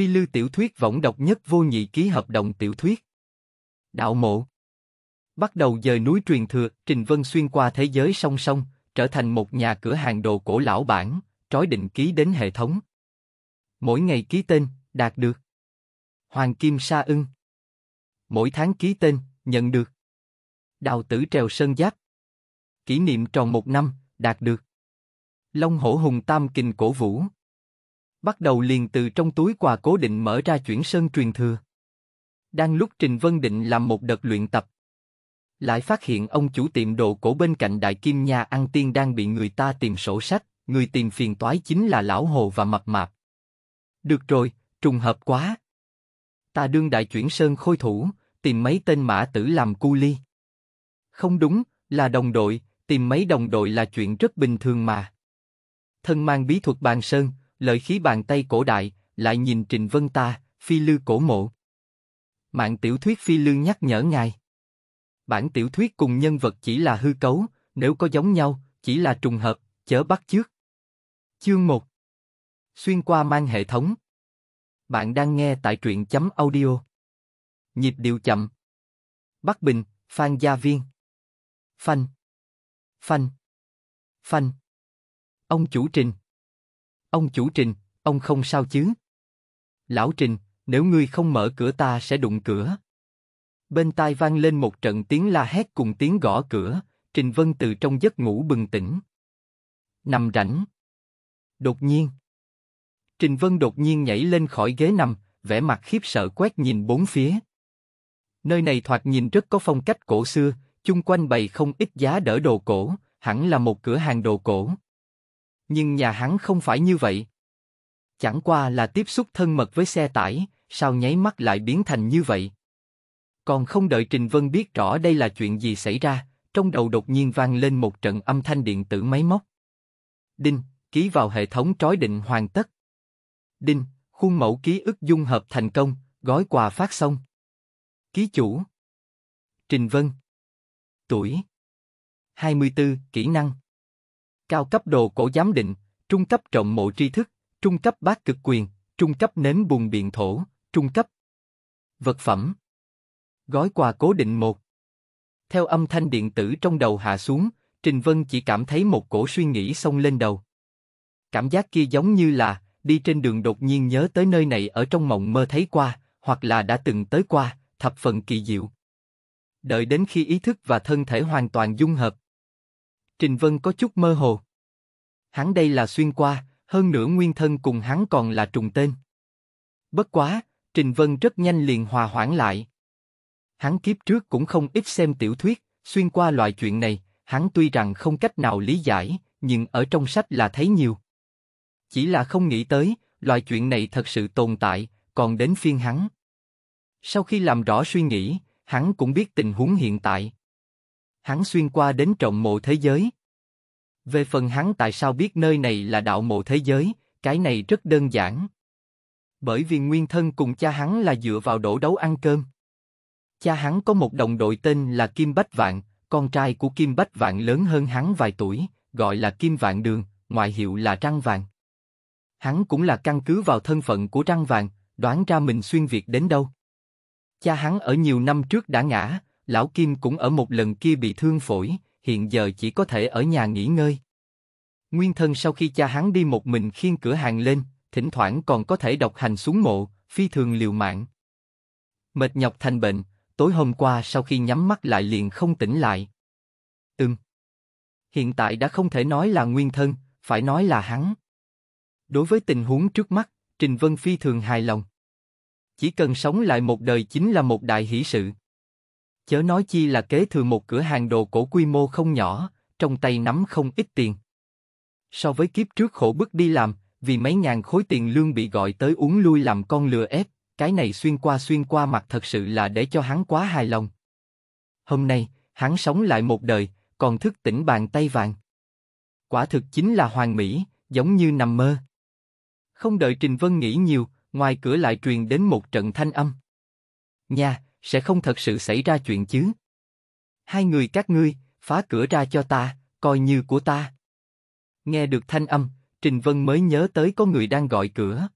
Phi Lưu tiểu thuyết võng độc nhất vô nhị ký hợp đồng tiểu thuyết. Đạo mộ Bắt đầu dời núi truyền thừa, Trình Vân xuyên qua thế giới song song, trở thành một nhà cửa hàng đồ cổ lão bản, trói định ký đến hệ thống. Mỗi ngày ký tên, đạt được. Hoàng Kim Sa ưng Mỗi tháng ký tên, nhận được. Đào tử trèo sơn giáp. Kỷ niệm tròn một năm, đạt được. Long hổ hùng tam kình cổ vũ bắt đầu liền từ trong túi quà cố định mở ra chuyển sơn truyền thừa. Đang lúc Trình Vân định làm một đợt luyện tập, lại phát hiện ông chủ tiệm đồ cổ bên cạnh đại kim nhà ăn tiên đang bị người ta tìm sổ sách, người tìm phiền toái chính là lão hồ và mập mạp. Được rồi, trùng hợp quá. Ta đương đại chuyển sơn khôi thủ, tìm mấy tên mã tử làm cu ly. Không đúng, là đồng đội, tìm mấy đồng đội là chuyện rất bình thường mà. Thân mang bí thuật bàn sơn, Lợi khí bàn tay cổ đại, lại nhìn Trình Vân ta, phi lư cổ mộ. Mạng tiểu thuyết phi lư nhắc nhở ngài. Bản tiểu thuyết cùng nhân vật chỉ là hư cấu, nếu có giống nhau, chỉ là trùng hợp, chớ bắt trước Chương 1 Xuyên qua mang hệ thống Bạn đang nghe tại truyện chấm audio Nhịp điệu chậm Bắc Bình, Phan Gia Viên Phanh Phanh Phanh Ông chủ trình Ông chủ Trình, ông không sao chứ? Lão Trình, nếu ngươi không mở cửa ta sẽ đụng cửa. Bên tai vang lên một trận tiếng la hét cùng tiếng gõ cửa, Trình Vân từ trong giấc ngủ bừng tỉnh. Nằm rảnh. Đột nhiên. Trình Vân đột nhiên nhảy lên khỏi ghế nằm, vẻ mặt khiếp sợ quét nhìn bốn phía. Nơi này thoạt nhìn rất có phong cách cổ xưa, chung quanh bày không ít giá đỡ đồ cổ, hẳn là một cửa hàng đồ cổ. Nhưng nhà hắn không phải như vậy. Chẳng qua là tiếp xúc thân mật với xe tải, sao nháy mắt lại biến thành như vậy? Còn không đợi Trình Vân biết rõ đây là chuyện gì xảy ra, trong đầu đột nhiên vang lên một trận âm thanh điện tử máy móc. Đinh, ký vào hệ thống trói định hoàn tất. Đinh, khuôn mẫu ký ức dung hợp thành công, gói quà phát xong. Ký chủ Trình Vân Tuổi 24, kỹ năng cao cấp đồ cổ giám định, trung cấp trọng mộ tri thức, trung cấp bát cực quyền, trung cấp nến bùn biện thổ, trung cấp vật phẩm. Gói quà cố định một. Theo âm thanh điện tử trong đầu hạ xuống, Trình Vân chỉ cảm thấy một cổ suy nghĩ xông lên đầu. Cảm giác kia giống như là, đi trên đường đột nhiên nhớ tới nơi này ở trong mộng mơ thấy qua, hoặc là đã từng tới qua, thập phần kỳ diệu. Đợi đến khi ý thức và thân thể hoàn toàn dung hợp, Trình Vân có chút mơ hồ. Hắn đây là xuyên qua, hơn nữa nguyên thân cùng hắn còn là trùng tên. Bất quá, Trình Vân rất nhanh liền hòa hoãn lại. Hắn kiếp trước cũng không ít xem tiểu thuyết, xuyên qua loại chuyện này, hắn tuy rằng không cách nào lý giải, nhưng ở trong sách là thấy nhiều. Chỉ là không nghĩ tới, loại chuyện này thật sự tồn tại, còn đến phiên hắn. Sau khi làm rõ suy nghĩ, hắn cũng biết tình huống hiện tại hắn xuyên qua đến trọng mộ thế giới. Về phần hắn tại sao biết nơi này là đạo mộ thế giới, cái này rất đơn giản. Bởi vì nguyên thân cùng cha hắn là dựa vào đổ đấu ăn cơm. Cha hắn có một đồng đội tên là Kim Bách Vạn, con trai của Kim Bách Vạn lớn hơn hắn vài tuổi, gọi là Kim Vạn Đường, ngoại hiệu là Trăng Vàng. Hắn cũng là căn cứ vào thân phận của Trăng Vàng, đoán ra mình xuyên Việt đến đâu. Cha hắn ở nhiều năm trước đã ngã, lão Kim cũng ở một lần kia bị thương phổi, hiện giờ chỉ có thể ở nhà nghỉ ngơi. Nguyên thân sau khi cha hắn đi một mình khiên cửa hàng lên, thỉnh thoảng còn có thể độc hành xuống mộ, phi thường liều mạng. Mệt nhọc thành bệnh, tối hôm qua sau khi nhắm mắt lại liền không tỉnh lại. Ừm. Hiện tại đã không thể nói là nguyên thân, phải nói là hắn. Đối với tình huống trước mắt, Trình Vân phi thường hài lòng. Chỉ cần sống lại một đời chính là một đại hỷ sự chớ nói chi là kế thừa một cửa hàng đồ cổ quy mô không nhỏ, trong tay nắm không ít tiền. So với kiếp trước khổ bức đi làm, vì mấy ngàn khối tiền lương bị gọi tới uống lui làm con lừa ép, cái này xuyên qua xuyên qua mặt thật sự là để cho hắn quá hài lòng. Hôm nay, hắn sống lại một đời, còn thức tỉnh bàn tay vàng. Quả thực chính là hoàng mỹ, giống như nằm mơ. Không đợi Trình Vân nghĩ nhiều, ngoài cửa lại truyền đến một trận thanh âm. Nha, sẽ không thật sự xảy ra chuyện chứ. Hai người các ngươi, phá cửa ra cho ta, coi như của ta. Nghe được thanh âm, Trình Vân mới nhớ tới có người đang gọi cửa.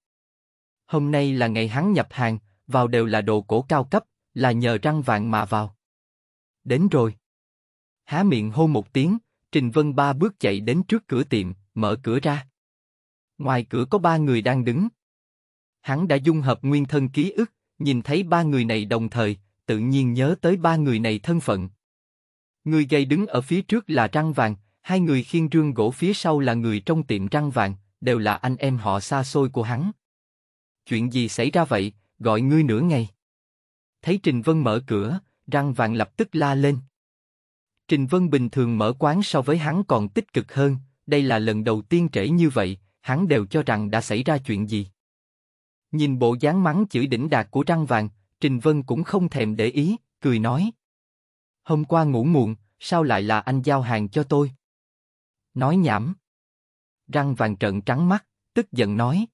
Hôm nay là ngày hắn nhập hàng, vào đều là đồ cổ cao cấp, là nhờ răng vàng mà vào. Đến rồi. Há miệng hô một tiếng, Trình Vân ba bước chạy đến trước cửa tiệm, mở cửa ra. Ngoài cửa có ba người đang đứng. Hắn đã dung hợp nguyên thân ký ức, Nhìn thấy ba người này đồng thời, tự nhiên nhớ tới ba người này thân phận. Người gầy đứng ở phía trước là Trăng Vàng, hai người khiêng rương gỗ phía sau là người trong tiệm Trăng Vàng, đều là anh em họ xa xôi của hắn. Chuyện gì xảy ra vậy, gọi ngươi nửa ngày. Thấy Trình Vân mở cửa, Trăng Vàng lập tức la lên. Trình Vân bình thường mở quán so với hắn còn tích cực hơn, đây là lần đầu tiên trễ như vậy, hắn đều cho rằng đã xảy ra chuyện gì. Nhìn bộ dáng mắng chửi đỉnh đạt của Trăng Vàng, Trình Vân cũng không thèm để ý, cười nói. Hôm qua ngủ muộn, sao lại là anh giao hàng cho tôi? Nói nhảm. Răng vàng trợn trắng mắt, tức giận nói.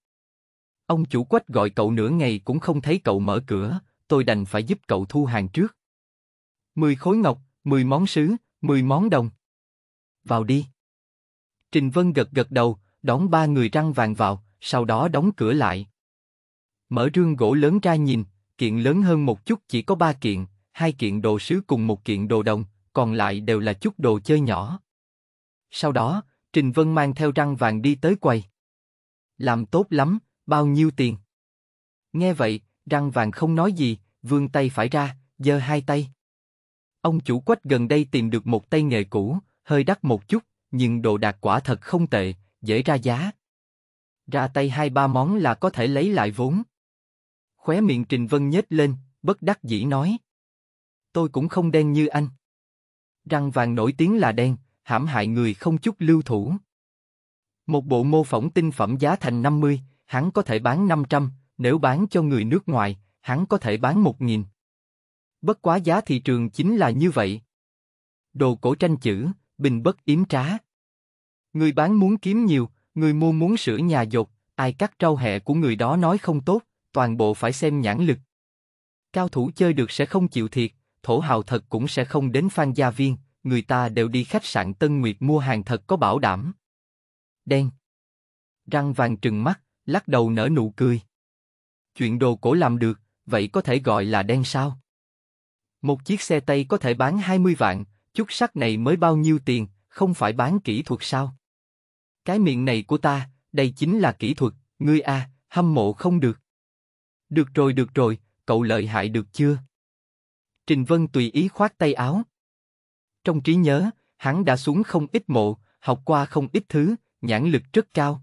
Ông chủ quách gọi cậu nửa ngày cũng không thấy cậu mở cửa, tôi đành phải giúp cậu thu hàng trước. Mười khối ngọc, mười món sứ, mười món đồng. Vào đi. Trình Vân gật gật đầu, đón ba người răng vàng vào, sau đó đóng cửa lại. Mở rương gỗ lớn ra nhìn, kiện lớn hơn một chút chỉ có ba kiện, hai kiện đồ sứ cùng một kiện đồ đồng, còn lại đều là chút đồ chơi nhỏ. Sau đó, Trình Vân mang theo răng vàng đi tới quầy. Làm tốt lắm, bao nhiêu tiền? Nghe vậy, răng vàng không nói gì, vươn tay phải ra, giơ hai tay. Ông chủ quách gần đây tìm được một tay nghề cũ, hơi đắt một chút, nhưng đồ đạt quả thật không tệ, dễ ra giá. Ra tay hai ba món là có thể lấy lại vốn. Khóe miệng Trình Vân nhếch lên, bất đắc dĩ nói. Tôi cũng không đen như anh. Răng vàng nổi tiếng là đen, hãm hại người không chút lưu thủ. Một bộ mô phỏng tinh phẩm giá thành 50, hắn có thể bán 500, nếu bán cho người nước ngoài, hắn có thể bán 1.000. Bất quá giá thị trường chính là như vậy. Đồ cổ tranh chữ, bình bất yếm trá. Người bán muốn kiếm nhiều, người mua muốn sửa nhà dột, ai cắt rau hẹ của người đó nói không tốt, toàn bộ phải xem nhãn lực. Cao thủ chơi được sẽ không chịu thiệt, thổ hào thật cũng sẽ không đến Phan Gia Viên, người ta đều đi khách sạn Tân Nguyệt mua hàng thật có bảo đảm. Đen. Răng vàng trừng mắt, lắc đầu nở nụ cười. Chuyện đồ cổ làm được, vậy có thể gọi là đen sao? Một chiếc xe Tây có thể bán 20 vạn, chút sắt này mới bao nhiêu tiền, không phải bán kỹ thuật sao? Cái miệng này của ta, đây chính là kỹ thuật, ngươi a, à, hâm mộ không được. Được rồi, được rồi, cậu lợi hại được chưa? Trình Vân tùy ý khoát tay áo. Trong trí nhớ, hắn đã xuống không ít mộ, học qua không ít thứ, nhãn lực rất cao.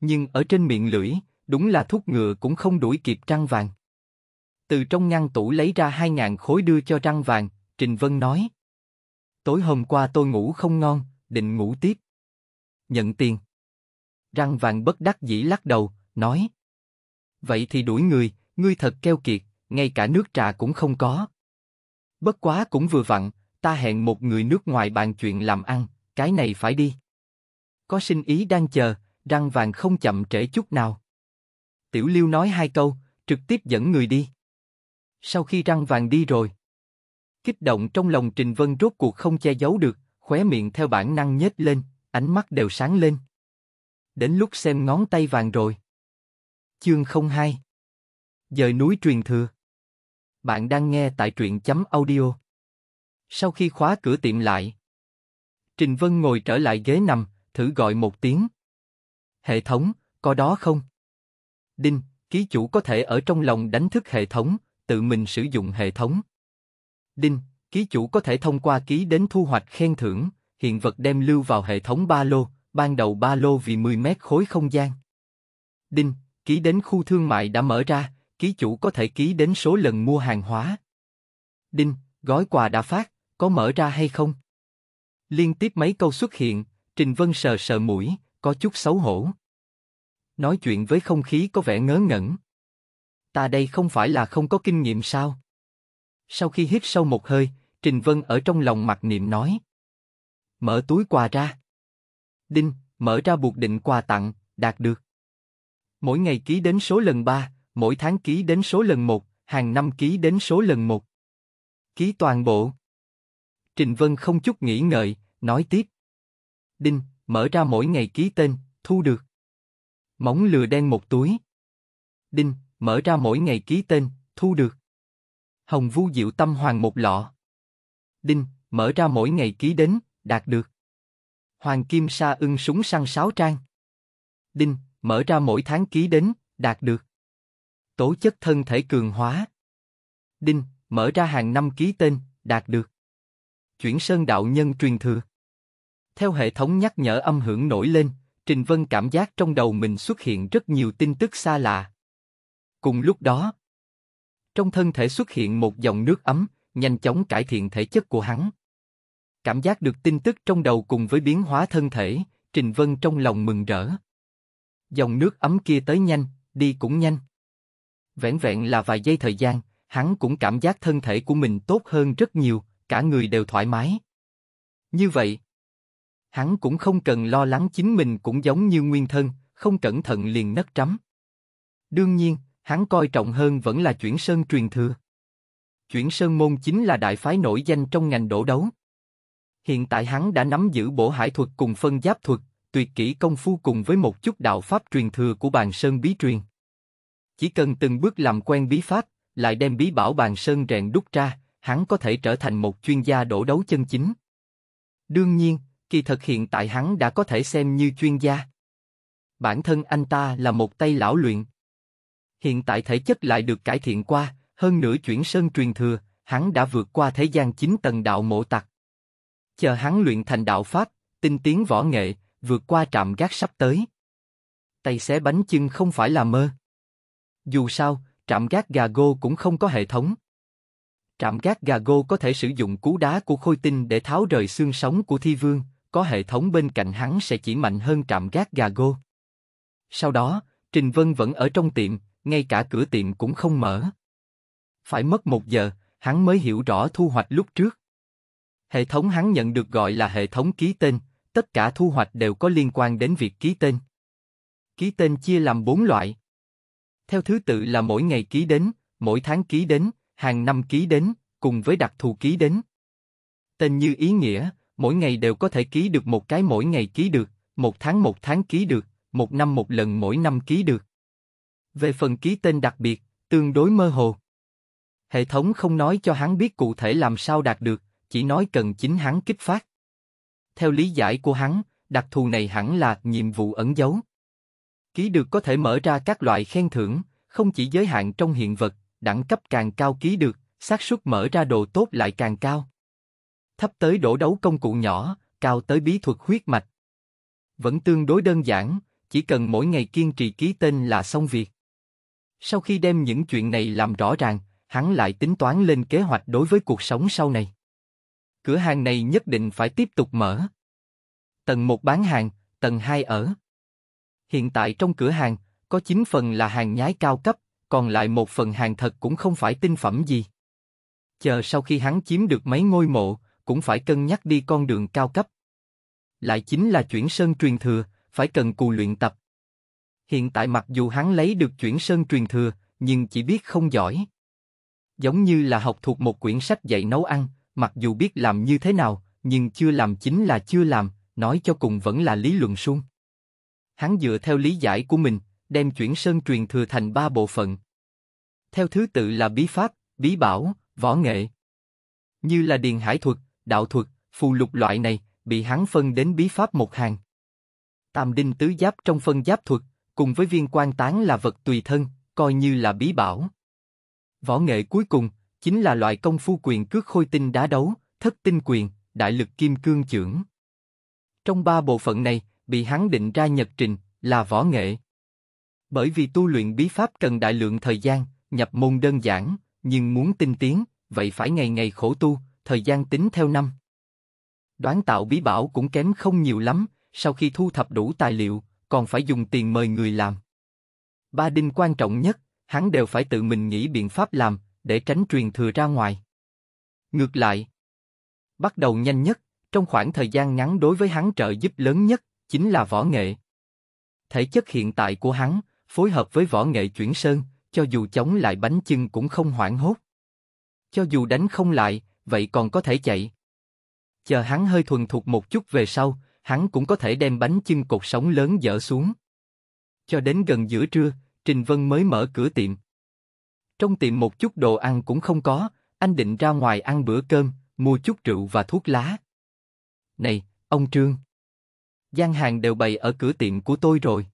Nhưng ở trên miệng lưỡi, đúng là thuốc ngựa cũng không đuổi kịp trăng vàng. Từ trong ngăn tủ lấy ra hai ngàn khối đưa cho trăng vàng, Trình Vân nói. Tối hôm qua tôi ngủ không ngon, định ngủ tiếp. Nhận tiền. Răng vàng bất đắc dĩ lắc đầu, nói vậy thì đuổi người, ngươi thật keo kiệt, ngay cả nước trà cũng không có. Bất quá cũng vừa vặn, ta hẹn một người nước ngoài bàn chuyện làm ăn, cái này phải đi. Có sinh ý đang chờ, răng vàng không chậm trễ chút nào. Tiểu Liêu nói hai câu, trực tiếp dẫn người đi. Sau khi răng vàng đi rồi, kích động trong lòng Trình Vân rốt cuộc không che giấu được, khóe miệng theo bản năng nhếch lên, ánh mắt đều sáng lên. Đến lúc xem ngón tay vàng rồi. Chương 02 Dời núi truyền thừa Bạn đang nghe tại truyện chấm audio Sau khi khóa cửa tiệm lại Trình Vân ngồi trở lại ghế nằm, thử gọi một tiếng Hệ thống, có đó không? Đinh, ký chủ có thể ở trong lòng đánh thức hệ thống, tự mình sử dụng hệ thống Đinh, ký chủ có thể thông qua ký đến thu hoạch khen thưởng, hiện vật đem lưu vào hệ thống ba lô, ban đầu ba lô vì 10 mét khối không gian Đinh, ký đến khu thương mại đã mở ra, ký chủ có thể ký đến số lần mua hàng hóa. Đinh, gói quà đã phát, có mở ra hay không? Liên tiếp mấy câu xuất hiện, Trình Vân sờ sờ mũi, có chút xấu hổ. Nói chuyện với không khí có vẻ ngớ ngẩn. Ta đây không phải là không có kinh nghiệm sao? Sau khi hít sâu một hơi, Trình Vân ở trong lòng mặc niệm nói. Mở túi quà ra. Đinh, mở ra buộc định quà tặng, đạt được. Mỗi ngày ký đến số lần 3, mỗi tháng ký đến số lần 1, hàng năm ký đến số lần 1. Ký toàn bộ. Trình Vân không chút nghĩ ngợi, nói tiếp. Đinh, mở ra mỗi ngày ký tên, thu được. Móng lừa đen một túi. Đinh, mở ra mỗi ngày ký tên, thu được. Hồng Vu Diệu Tâm Hoàng một lọ. Đinh, mở ra mỗi ngày ký đến, đạt được. Hoàng Kim Sa ưng súng săn sáu trang. Đinh, mở ra mỗi tháng ký đến, đạt được. Tổ chức thân thể cường hóa. Đinh, mở ra hàng năm ký tên, đạt được. Chuyển sơn đạo nhân truyền thừa. Theo hệ thống nhắc nhở âm hưởng nổi lên, Trình Vân cảm giác trong đầu mình xuất hiện rất nhiều tin tức xa lạ. Cùng lúc đó, trong thân thể xuất hiện một dòng nước ấm, nhanh chóng cải thiện thể chất của hắn. Cảm giác được tin tức trong đầu cùng với biến hóa thân thể, Trình Vân trong lòng mừng rỡ. Dòng nước ấm kia tới nhanh, đi cũng nhanh. Vẹn vẹn là vài giây thời gian, hắn cũng cảm giác thân thể của mình tốt hơn rất nhiều, cả người đều thoải mái. Như vậy, hắn cũng không cần lo lắng chính mình cũng giống như nguyên thân, không cẩn thận liền nấc trắm. Đương nhiên, hắn coi trọng hơn vẫn là chuyển sơn truyền thừa. Chuyển sơn môn chính là đại phái nổi danh trong ngành đổ đấu. Hiện tại hắn đã nắm giữ bổ hải thuật cùng phân giáp thuật, tuyệt kỹ công phu cùng với một chút đạo pháp truyền thừa của bàn sơn bí truyền. Chỉ cần từng bước làm quen bí pháp, lại đem bí bảo bàn sơn rèn đúc ra, hắn có thể trở thành một chuyên gia đổ đấu chân chính. Đương nhiên, kỳ thực hiện tại hắn đã có thể xem như chuyên gia. Bản thân anh ta là một tay lão luyện. Hiện tại thể chất lại được cải thiện qua, hơn nữa chuyển sơn truyền thừa, hắn đã vượt qua thế gian chín tầng đạo mộ tặc. Chờ hắn luyện thành đạo pháp, tinh tiến võ nghệ, vượt qua trạm gác sắp tới. Tay xé bánh chưng không phải là mơ. Dù sao, trạm gác gà gô cũng không có hệ thống. Trạm gác gà gô có thể sử dụng cú đá của khôi tinh để tháo rời xương sống của thi vương, có hệ thống bên cạnh hắn sẽ chỉ mạnh hơn trạm gác gà gô. Sau đó, Trình Vân vẫn ở trong tiệm, ngay cả cửa tiệm cũng không mở. Phải mất một giờ, hắn mới hiểu rõ thu hoạch lúc trước. Hệ thống hắn nhận được gọi là hệ thống ký tên, tất cả thu hoạch đều có liên quan đến việc ký tên. Ký tên chia làm bốn loại. Theo thứ tự là mỗi ngày ký đến, mỗi tháng ký đến, hàng năm ký đến, cùng với đặc thù ký đến. Tên như ý nghĩa, mỗi ngày đều có thể ký được một cái mỗi ngày ký được, một tháng một tháng ký được, một năm một lần mỗi năm ký được. Về phần ký tên đặc biệt, tương đối mơ hồ. Hệ thống không nói cho hắn biết cụ thể làm sao đạt được, chỉ nói cần chính hắn kích phát. Theo lý giải của hắn, đặc thù này hẳn là nhiệm vụ ẩn giấu. Ký được có thể mở ra các loại khen thưởng, không chỉ giới hạn trong hiện vật, đẳng cấp càng cao ký được, xác suất mở ra đồ tốt lại càng cao. Thấp tới đổ đấu công cụ nhỏ, cao tới bí thuật huyết mạch. Vẫn tương đối đơn giản, chỉ cần mỗi ngày kiên trì ký tên là xong việc. Sau khi đem những chuyện này làm rõ ràng, hắn lại tính toán lên kế hoạch đối với cuộc sống sau này. Cửa hàng này nhất định phải tiếp tục mở. Tầng 1 bán hàng, tầng 2 ở. Hiện tại trong cửa hàng, có 9 phần là hàng nhái cao cấp, còn lại một phần hàng thật cũng không phải tinh phẩm gì. Chờ sau khi hắn chiếm được mấy ngôi mộ, cũng phải cân nhắc đi con đường cao cấp. Lại chính là chuyển sơn truyền thừa, phải cần cù luyện tập. Hiện tại mặc dù hắn lấy được chuyển sơn truyền thừa, nhưng chỉ biết không giỏi. Giống như là học thuộc một quyển sách dạy nấu ăn, mặc dù biết làm như thế nào, nhưng chưa làm chính là chưa làm, nói cho cùng vẫn là lý luận suông. Hắn dựa theo lý giải của mình, đem chuyển sơn truyền thừa thành ba bộ phận. Theo thứ tự là bí pháp, bí bảo, võ nghệ. Như là điền hải thuật, đạo thuật, phù lục loại này, bị hắn phân đến bí pháp một hàng. Tam đinh tứ giáp trong phân giáp thuật, cùng với viên quan tán là vật tùy thân, coi như là bí bảo. Võ nghệ cuối cùng, chính là loại công phu quyền cước khôi tinh đá đấu, thất tinh quyền, đại lực kim cương trưởng Trong ba bộ phận này, bị hắn định ra nhật trình, là võ nghệ. Bởi vì tu luyện bí pháp cần đại lượng thời gian, nhập môn đơn giản, nhưng muốn tinh tiến, vậy phải ngày ngày khổ tu, thời gian tính theo năm. Đoán tạo bí bảo cũng kém không nhiều lắm, sau khi thu thập đủ tài liệu, còn phải dùng tiền mời người làm. Ba đinh quan trọng nhất, hắn đều phải tự mình nghĩ biện pháp làm, để tránh truyền thừa ra ngoài. Ngược lại, bắt đầu nhanh nhất, trong khoảng thời gian ngắn đối với hắn trợ giúp lớn nhất, chính là võ nghệ. Thể chất hiện tại của hắn, phối hợp với võ nghệ chuyển sơn, cho dù chống lại bánh chưng cũng không hoảng hốt. Cho dù đánh không lại, vậy còn có thể chạy. Chờ hắn hơi thuần thục một chút về sau, hắn cũng có thể đem bánh chưng cột sống lớn dỡ xuống. Cho đến gần giữa trưa, Trình Vân mới mở cửa tiệm. Trong tiệm một chút đồ ăn cũng không có, anh định ra ngoài ăn bữa cơm, mua chút rượu và thuốc lá. Này, ông Trương. Gian hàng đều bày ở cửa tiệm của tôi rồi.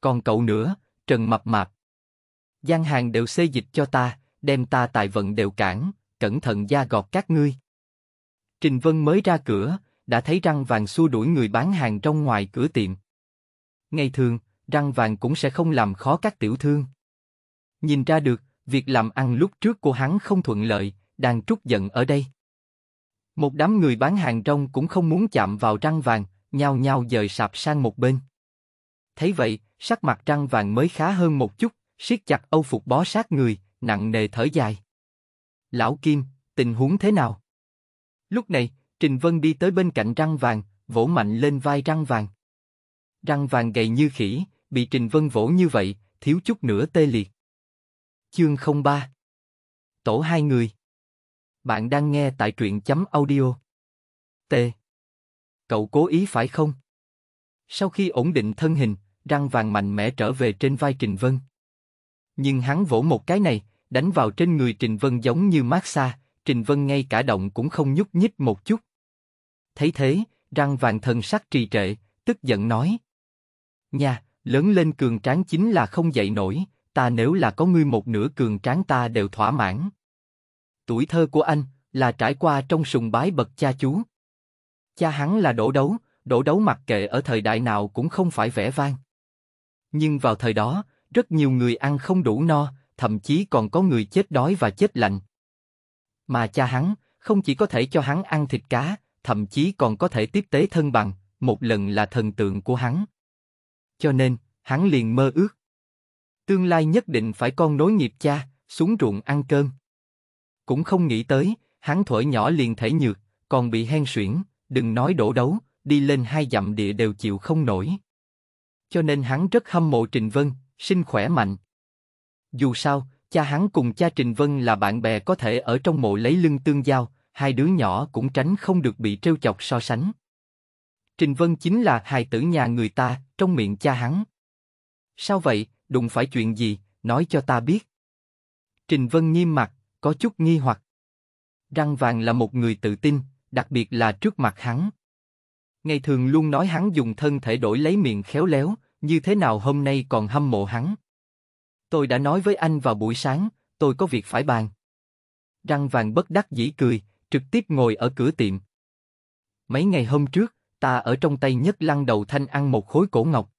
Còn cậu nữa, Trần Mập Mạp. Gian hàng đều xây dịch cho ta, đem ta tài vận đều cản, cẩn thận da gọt các ngươi. Trình Vân mới ra cửa, đã thấy răng vàng xua đuổi người bán hàng trong ngoài cửa tiệm. Ngày thường, răng vàng cũng sẽ không làm khó các tiểu thương. Nhìn ra được, Việc làm ăn lúc trước của hắn không thuận lợi, đang trút giận ở đây. Một đám người bán hàng rong cũng không muốn chạm vào răng vàng, nhao nhao dời sạp sang một bên. Thấy vậy, sắc mặt răng vàng mới khá hơn một chút, siết chặt âu phục bó sát người, nặng nề thở dài. Lão Kim, tình huống thế nào? Lúc này, Trình Vân đi tới bên cạnh răng vàng, vỗ mạnh lên vai răng vàng. Răng vàng gầy như khỉ, bị Trình Vân vỗ như vậy, thiếu chút nữa tê liệt. Chương 03 Tổ hai người Bạn đang nghe tại truyện chấm audio. T. Cậu cố ý phải không? Sau khi ổn định thân hình, răng vàng mạnh mẽ trở về trên vai Trình Vân. Nhưng hắn vỗ một cái này, đánh vào trên người Trình Vân giống như mát xa, Trình Vân ngay cả động cũng không nhúc nhích một chút. Thấy thế, răng vàng thần sắc trì trệ, tức giận nói. Nha, lớn lên cường tráng chính là không dậy nổi, ta nếu là có ngươi một nửa cường tráng ta đều thỏa mãn. Tuổi thơ của anh là trải qua trong sùng bái bậc cha chú. Cha hắn là đổ đấu, đổ đấu mặc kệ ở thời đại nào cũng không phải vẻ vang. Nhưng vào thời đó, rất nhiều người ăn không đủ no, thậm chí còn có người chết đói và chết lạnh. Mà cha hắn không chỉ có thể cho hắn ăn thịt cá, thậm chí còn có thể tiếp tế thân bằng, một lần là thần tượng của hắn. Cho nên, hắn liền mơ ước Tương lai nhất định phải con nối nghiệp cha, xuống ruộng ăn cơm. Cũng không nghĩ tới, hắn thổi nhỏ liền thể nhược, còn bị hen suyễn, đừng nói đổ đấu, đi lên hai dặm địa đều chịu không nổi. Cho nên hắn rất hâm mộ Trình Vân, sinh khỏe mạnh. Dù sao, cha hắn cùng cha Trình Vân là bạn bè có thể ở trong mộ lấy lưng tương giao, hai đứa nhỏ cũng tránh không được bị trêu chọc so sánh. Trình Vân chính là hài tử nhà người ta, trong miệng cha hắn. Sao vậy, đụng phải chuyện gì, nói cho ta biết. Trình Vân nghiêm mặt, có chút nghi hoặc. Răng vàng là một người tự tin, đặc biệt là trước mặt hắn. Ngày thường luôn nói hắn dùng thân thể đổi lấy miệng khéo léo, như thế nào hôm nay còn hâm mộ hắn. Tôi đã nói với anh vào buổi sáng, tôi có việc phải bàn. Răng vàng bất đắc dĩ cười, trực tiếp ngồi ở cửa tiệm. Mấy ngày hôm trước, ta ở trong tay nhất lăng đầu thanh ăn một khối cổ ngọc,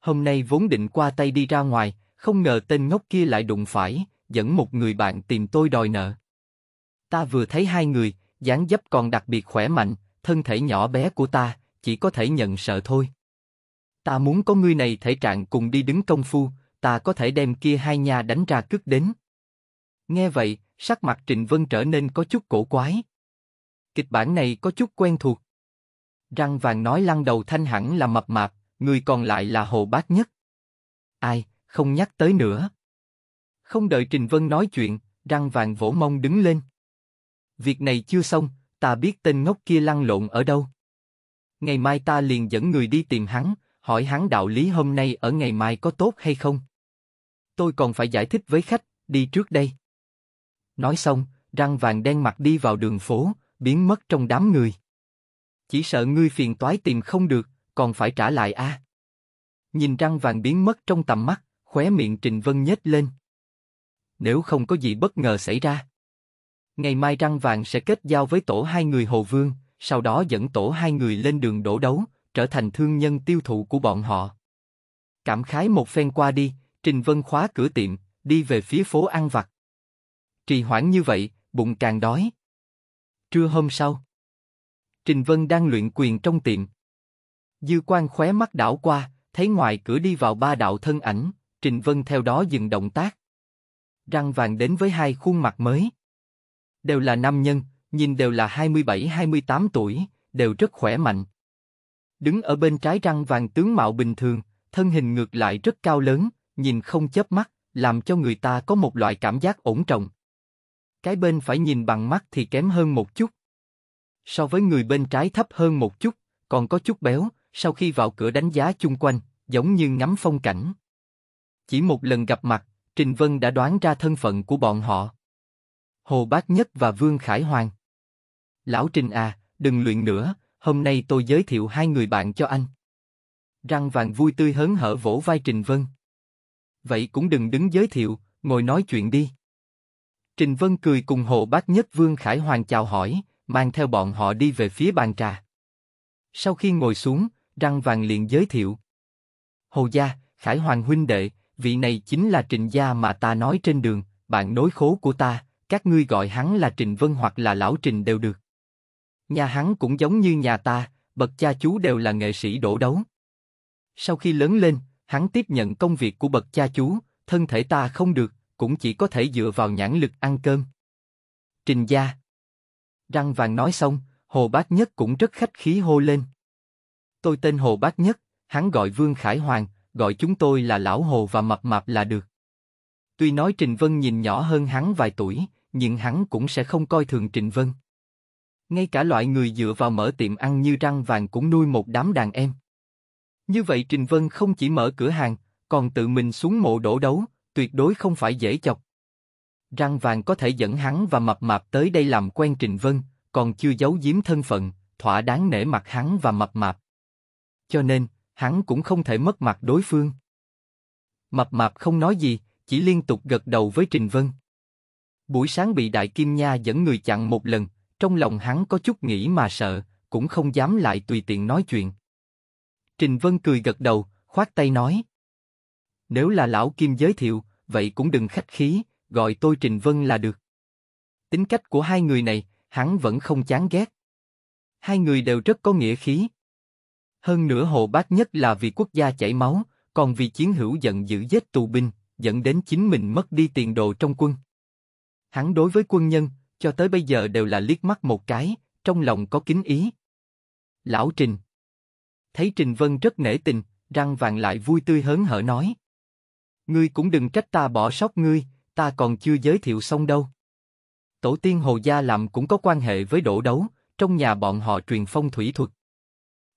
Hôm nay vốn định qua tay đi ra ngoài, không ngờ tên ngốc kia lại đụng phải, dẫn một người bạn tìm tôi đòi nợ. Ta vừa thấy hai người, dáng dấp còn đặc biệt khỏe mạnh, thân thể nhỏ bé của ta, chỉ có thể nhận sợ thôi. Ta muốn có người này thể trạng cùng đi đứng công phu, ta có thể đem kia hai nhà đánh ra cướp đến. Nghe vậy, sắc mặt Trịnh Vân trở nên có chút cổ quái. Kịch bản này có chút quen thuộc. Răng vàng nói lăn đầu thanh hẳn là mập mạp, người còn lại là Hồ bát Nhất. Ai, không nhắc tới nữa. Không đợi Trình Vân nói chuyện, răng vàng vỗ mông đứng lên. Việc này chưa xong, ta biết tên ngốc kia lăn lộn ở đâu. Ngày mai ta liền dẫn người đi tìm hắn, hỏi hắn đạo lý hôm nay ở ngày mai có tốt hay không. Tôi còn phải giải thích với khách, đi trước đây. Nói xong, răng vàng đen mặt đi vào đường phố, biến mất trong đám người. Chỉ sợ ngươi phiền toái tìm không được, còn phải trả lại a. À? Nhìn răng vàng biến mất trong tầm mắt, khóe miệng Trình Vân nhếch lên. Nếu không có gì bất ngờ xảy ra, ngày mai răng vàng sẽ kết giao với tổ hai người Hồ Vương, sau đó dẫn tổ hai người lên đường đổ đấu, trở thành thương nhân tiêu thụ của bọn họ. Cảm khái một phen qua đi, Trình Vân khóa cửa tiệm, đi về phía phố ăn vặt. Trì hoãn như vậy, bụng càng đói. Trưa hôm sau, Trình Vân đang luyện quyền trong tiệm. Dư quan khóe mắt đảo qua, thấy ngoài cửa đi vào ba đạo thân ảnh, Trình Vân theo đó dừng động tác. Răng vàng đến với hai khuôn mặt mới. Đều là nam nhân, nhìn đều là 27-28 tuổi, đều rất khỏe mạnh. Đứng ở bên trái răng vàng tướng mạo bình thường, thân hình ngược lại rất cao lớn, nhìn không chớp mắt, làm cho người ta có một loại cảm giác ổn trọng. Cái bên phải nhìn bằng mắt thì kém hơn một chút. So với người bên trái thấp hơn một chút, còn có chút béo, sau khi vào cửa đánh giá chung quanh, giống như ngắm phong cảnh. Chỉ một lần gặp mặt, Trình Vân đã đoán ra thân phận của bọn họ. Hồ Bác Nhất và Vương Khải Hoàng. Lão Trình à, đừng luyện nữa, hôm nay tôi giới thiệu hai người bạn cho anh. Răng vàng vui tươi hớn hở vỗ vai Trình Vân. Vậy cũng đừng đứng giới thiệu, ngồi nói chuyện đi. Trình Vân cười cùng Hồ Bác Nhất Vương Khải Hoàng chào hỏi, mang theo bọn họ đi về phía bàn trà. Sau khi ngồi xuống, Răng vàng liền giới thiệu. Hồ gia, Khải Hoàng huynh đệ, vị này chính là Trình gia mà ta nói trên đường, bạn nối khố của ta, các ngươi gọi hắn là Trình Vân hoặc là Lão Trình đều được. Nhà hắn cũng giống như nhà ta, bậc cha chú đều là nghệ sĩ đổ đấu. Sau khi lớn lên, hắn tiếp nhận công việc của bậc cha chú, thân thể ta không được, cũng chỉ có thể dựa vào nhãn lực ăn cơm. Trình gia. Răng vàng nói xong, Hồ Bác Nhất cũng rất khách khí hô lên. Tôi tên Hồ Bác Nhất, hắn gọi Vương Khải Hoàng, gọi chúng tôi là Lão Hồ và Mập Mạp là được. Tuy nói Trình Vân nhìn nhỏ hơn hắn vài tuổi, nhưng hắn cũng sẽ không coi thường Trình Vân. Ngay cả loại người dựa vào mở tiệm ăn như răng vàng cũng nuôi một đám đàn em. Như vậy Trình Vân không chỉ mở cửa hàng, còn tự mình xuống mộ đổ đấu, tuyệt đối không phải dễ chọc. Răng vàng có thể dẫn hắn và mập mạp tới đây làm quen Trình Vân, còn chưa giấu giếm thân phận, thỏa đáng nể mặt hắn và mập mạp cho nên hắn cũng không thể mất mặt đối phương. Mập mạp không nói gì, chỉ liên tục gật đầu với Trình Vân. Buổi sáng bị Đại Kim Nha dẫn người chặn một lần, trong lòng hắn có chút nghĩ mà sợ, cũng không dám lại tùy tiện nói chuyện. Trình Vân cười gật đầu, khoát tay nói. Nếu là lão Kim giới thiệu, vậy cũng đừng khách khí, gọi tôi Trình Vân là được. Tính cách của hai người này, hắn vẫn không chán ghét. Hai người đều rất có nghĩa khí. Hơn nữa Hồ Bác nhất là vì quốc gia chảy máu, còn vì chiến hữu giận dữ giết tù binh, dẫn đến chính mình mất đi tiền đồ trong quân. Hắn đối với quân nhân, cho tới bây giờ đều là liếc mắt một cái, trong lòng có kính ý. Lão Trình Thấy Trình Vân rất nể tình, răng vàng lại vui tươi hớn hở nói. Ngươi cũng đừng trách ta bỏ sót ngươi, ta còn chưa giới thiệu xong đâu. Tổ tiên Hồ Gia làm cũng có quan hệ với đổ đấu, trong nhà bọn họ truyền phong thủy thuật.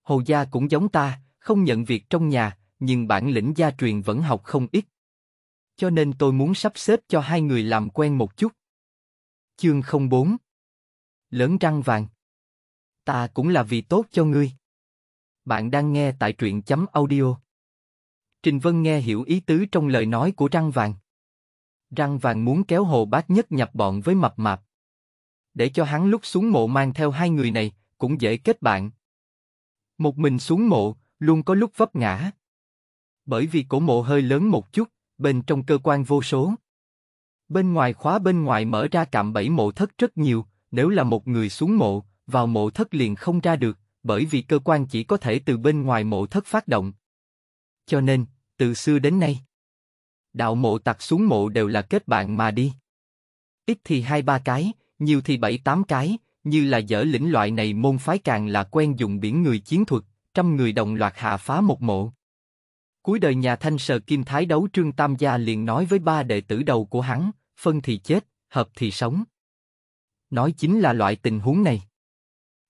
Hồ gia cũng giống ta, không nhận việc trong nhà, nhưng bản lĩnh gia truyền vẫn học không ít. Cho nên tôi muốn sắp xếp cho hai người làm quen một chút. Chương 04 Lớn răng vàng Ta cũng là vì tốt cho ngươi. Bạn đang nghe tại truyện chấm audio. Trình Vân nghe hiểu ý tứ trong lời nói của răng vàng. Răng vàng muốn kéo hồ bác nhất nhập bọn với mập mạp. Để cho hắn lúc xuống mộ mang theo hai người này, cũng dễ kết bạn. Một mình xuống mộ, luôn có lúc vấp ngã. Bởi vì cổ mộ hơi lớn một chút, bên trong cơ quan vô số. Bên ngoài khóa bên ngoài mở ra cạm bẫy mộ thất rất nhiều, nếu là một người xuống mộ, vào mộ thất liền không ra được, bởi vì cơ quan chỉ có thể từ bên ngoài mộ thất phát động. Cho nên, từ xưa đến nay, đạo mộ tặc xuống mộ đều là kết bạn mà đi. Ít thì hai ba cái, nhiều thì bảy tám cái, như là dở lĩnh loại này môn phái càng là quen dùng biển người chiến thuật, trăm người đồng loạt hạ phá một mộ. Cuối đời nhà Thanh sờ Kim Thái đấu Trương Tam Gia liền nói với ba đệ tử đầu của hắn, phân thì chết, hợp thì sống. Nói chính là loại tình huống này.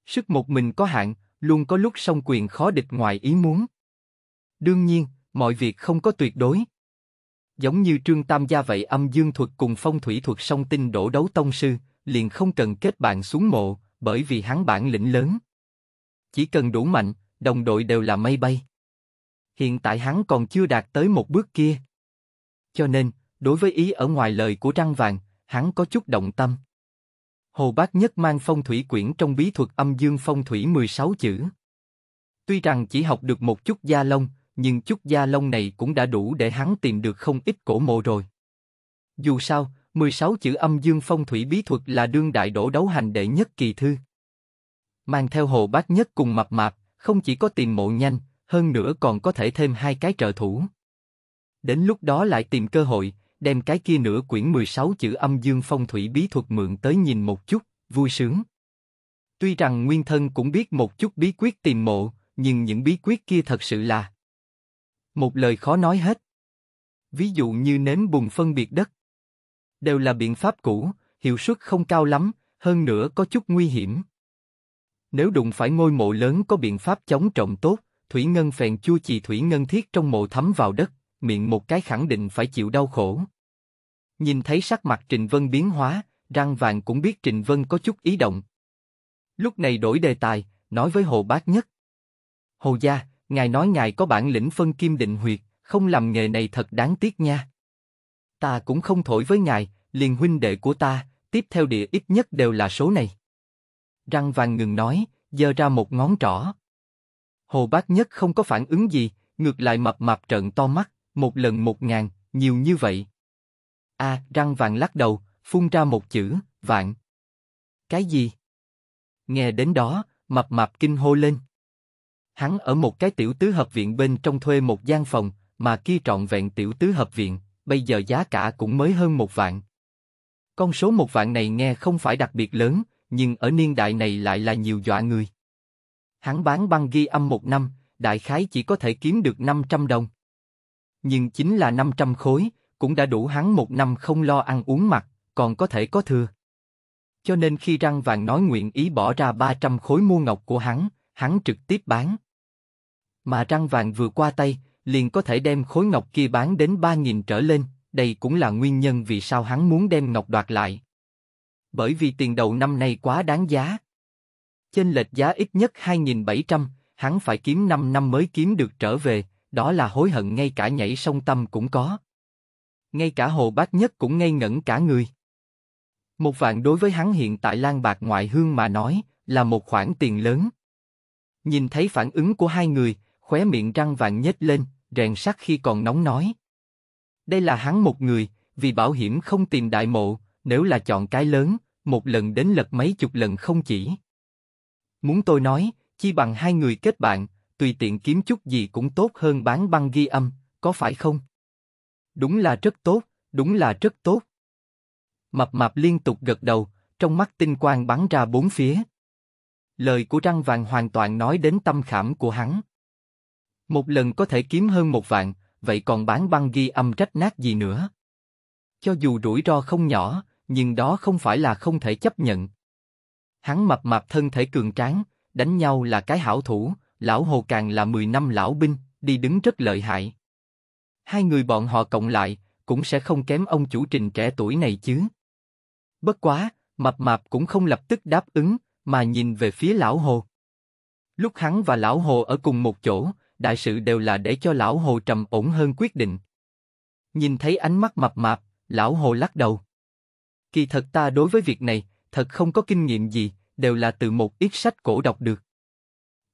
Sức một mình có hạn, luôn có lúc song quyền khó địch ngoài ý muốn. Đương nhiên, mọi việc không có tuyệt đối. Giống như Trương Tam Gia vậy âm dương thuật cùng phong thủy thuật song tinh đổ đấu tông sư, liền không cần kết bạn xuống mộ, bởi vì hắn bản lĩnh lớn. Chỉ cần đủ mạnh, đồng đội đều là mây bay. Hiện tại hắn còn chưa đạt tới một bước kia. Cho nên, đối với ý ở ngoài lời của Trăng Vàng, hắn có chút động tâm. Hồ Bác Nhất mang phong thủy quyển trong bí thuật âm dương phong thủy 16 chữ. Tuy rằng chỉ học được một chút gia lông, nhưng chút gia lông này cũng đã đủ để hắn tìm được không ít cổ mộ rồi. Dù sao, 16 chữ âm dương phong thủy bí thuật là đương đại đổ đấu hành đệ nhất kỳ thư. Mang theo hồ bác nhất cùng mập mạp, không chỉ có tìm mộ nhanh, hơn nữa còn có thể thêm hai cái trợ thủ. Đến lúc đó lại tìm cơ hội, đem cái kia nửa quyển 16 chữ âm dương phong thủy bí thuật mượn tới nhìn một chút, vui sướng. Tuy rằng nguyên thân cũng biết một chút bí quyết tìm mộ, nhưng những bí quyết kia thật sự là một lời khó nói hết. Ví dụ như nếm bùn phân biệt đất đều là biện pháp cũ, hiệu suất không cao lắm, hơn nữa có chút nguy hiểm. Nếu đụng phải ngôi mộ lớn có biện pháp chống trọng tốt, thủy ngân phèn chua chì thủy ngân thiết trong mộ thấm vào đất, miệng một cái khẳng định phải chịu đau khổ. Nhìn thấy sắc mặt Trình Vân biến hóa, răng vàng cũng biết Trình Vân có chút ý động. Lúc này đổi đề tài, nói với Hồ Bác Nhất. Hồ gia, ngài nói ngài có bản lĩnh phân kim định huyệt, không làm nghề này thật đáng tiếc nha ta cũng không thổi với ngài, liền huynh đệ của ta, tiếp theo địa ít nhất đều là số này. Răng vàng ngừng nói, giơ ra một ngón trỏ. Hồ Bác Nhất không có phản ứng gì, ngược lại mập mạp trợn to mắt, một lần một ngàn, nhiều như vậy. A, à, răng vàng lắc đầu, phun ra một chữ, vạn. Cái gì? Nghe đến đó, mập mạp kinh hô lên. Hắn ở một cái tiểu tứ hợp viện bên trong thuê một gian phòng, mà kia trọn vẹn tiểu tứ hợp viện, bây giờ giá cả cũng mới hơn một vạn. Con số một vạn này nghe không phải đặc biệt lớn, nhưng ở niên đại này lại là nhiều dọa người. Hắn bán băng ghi âm một năm, đại khái chỉ có thể kiếm được 500 đồng. Nhưng chính là 500 khối, cũng đã đủ hắn một năm không lo ăn uống mặc, còn có thể có thừa. Cho nên khi răng vàng nói nguyện ý bỏ ra 300 khối mua ngọc của hắn, hắn trực tiếp bán. Mà răng vàng vừa qua tay, liền có thể đem khối ngọc kia bán đến 3.000 trở lên, đây cũng là nguyên nhân vì sao hắn muốn đem ngọc đoạt lại. Bởi vì tiền đầu năm nay quá đáng giá. trên lệch giá ít nhất 2.700, hắn phải kiếm 5 năm mới kiếm được trở về, đó là hối hận ngay cả nhảy sông tâm cũng có. Ngay cả hồ bát nhất cũng ngây ngẩn cả người. Một vạn đối với hắn hiện tại lan bạc ngoại hương mà nói, là một khoản tiền lớn. Nhìn thấy phản ứng của hai người, khóe miệng răng vàng nhếch lên, rèn sắt khi còn nóng nói. Đây là hắn một người, vì bảo hiểm không tìm đại mộ, nếu là chọn cái lớn, một lần đến lật mấy chục lần không chỉ. Muốn tôi nói, chi bằng hai người kết bạn, tùy tiện kiếm chút gì cũng tốt hơn bán băng ghi âm, có phải không? Đúng là rất tốt, đúng là rất tốt. Mập mạp liên tục gật đầu, trong mắt tinh quang bắn ra bốn phía. Lời của Răng Vàng hoàn toàn nói đến tâm khảm của hắn. Một lần có thể kiếm hơn một vạn, vậy còn bán băng ghi âm rách nát gì nữa. Cho dù rủi ro không nhỏ, nhưng đó không phải là không thể chấp nhận. Hắn mập mạp thân thể cường tráng, đánh nhau là cái hảo thủ, lão hồ càng là 10 năm lão binh, đi đứng rất lợi hại. Hai người bọn họ cộng lại, cũng sẽ không kém ông chủ trình trẻ tuổi này chứ. Bất quá, mập mạp cũng không lập tức đáp ứng, mà nhìn về phía lão hồ. Lúc hắn và lão hồ ở cùng một chỗ, đại sự đều là để cho lão hồ trầm ổn hơn quyết định. Nhìn thấy ánh mắt mập mạp, lão hồ lắc đầu. Kỳ thật ta đối với việc này, thật không có kinh nghiệm gì, đều là từ một ít sách cổ đọc được.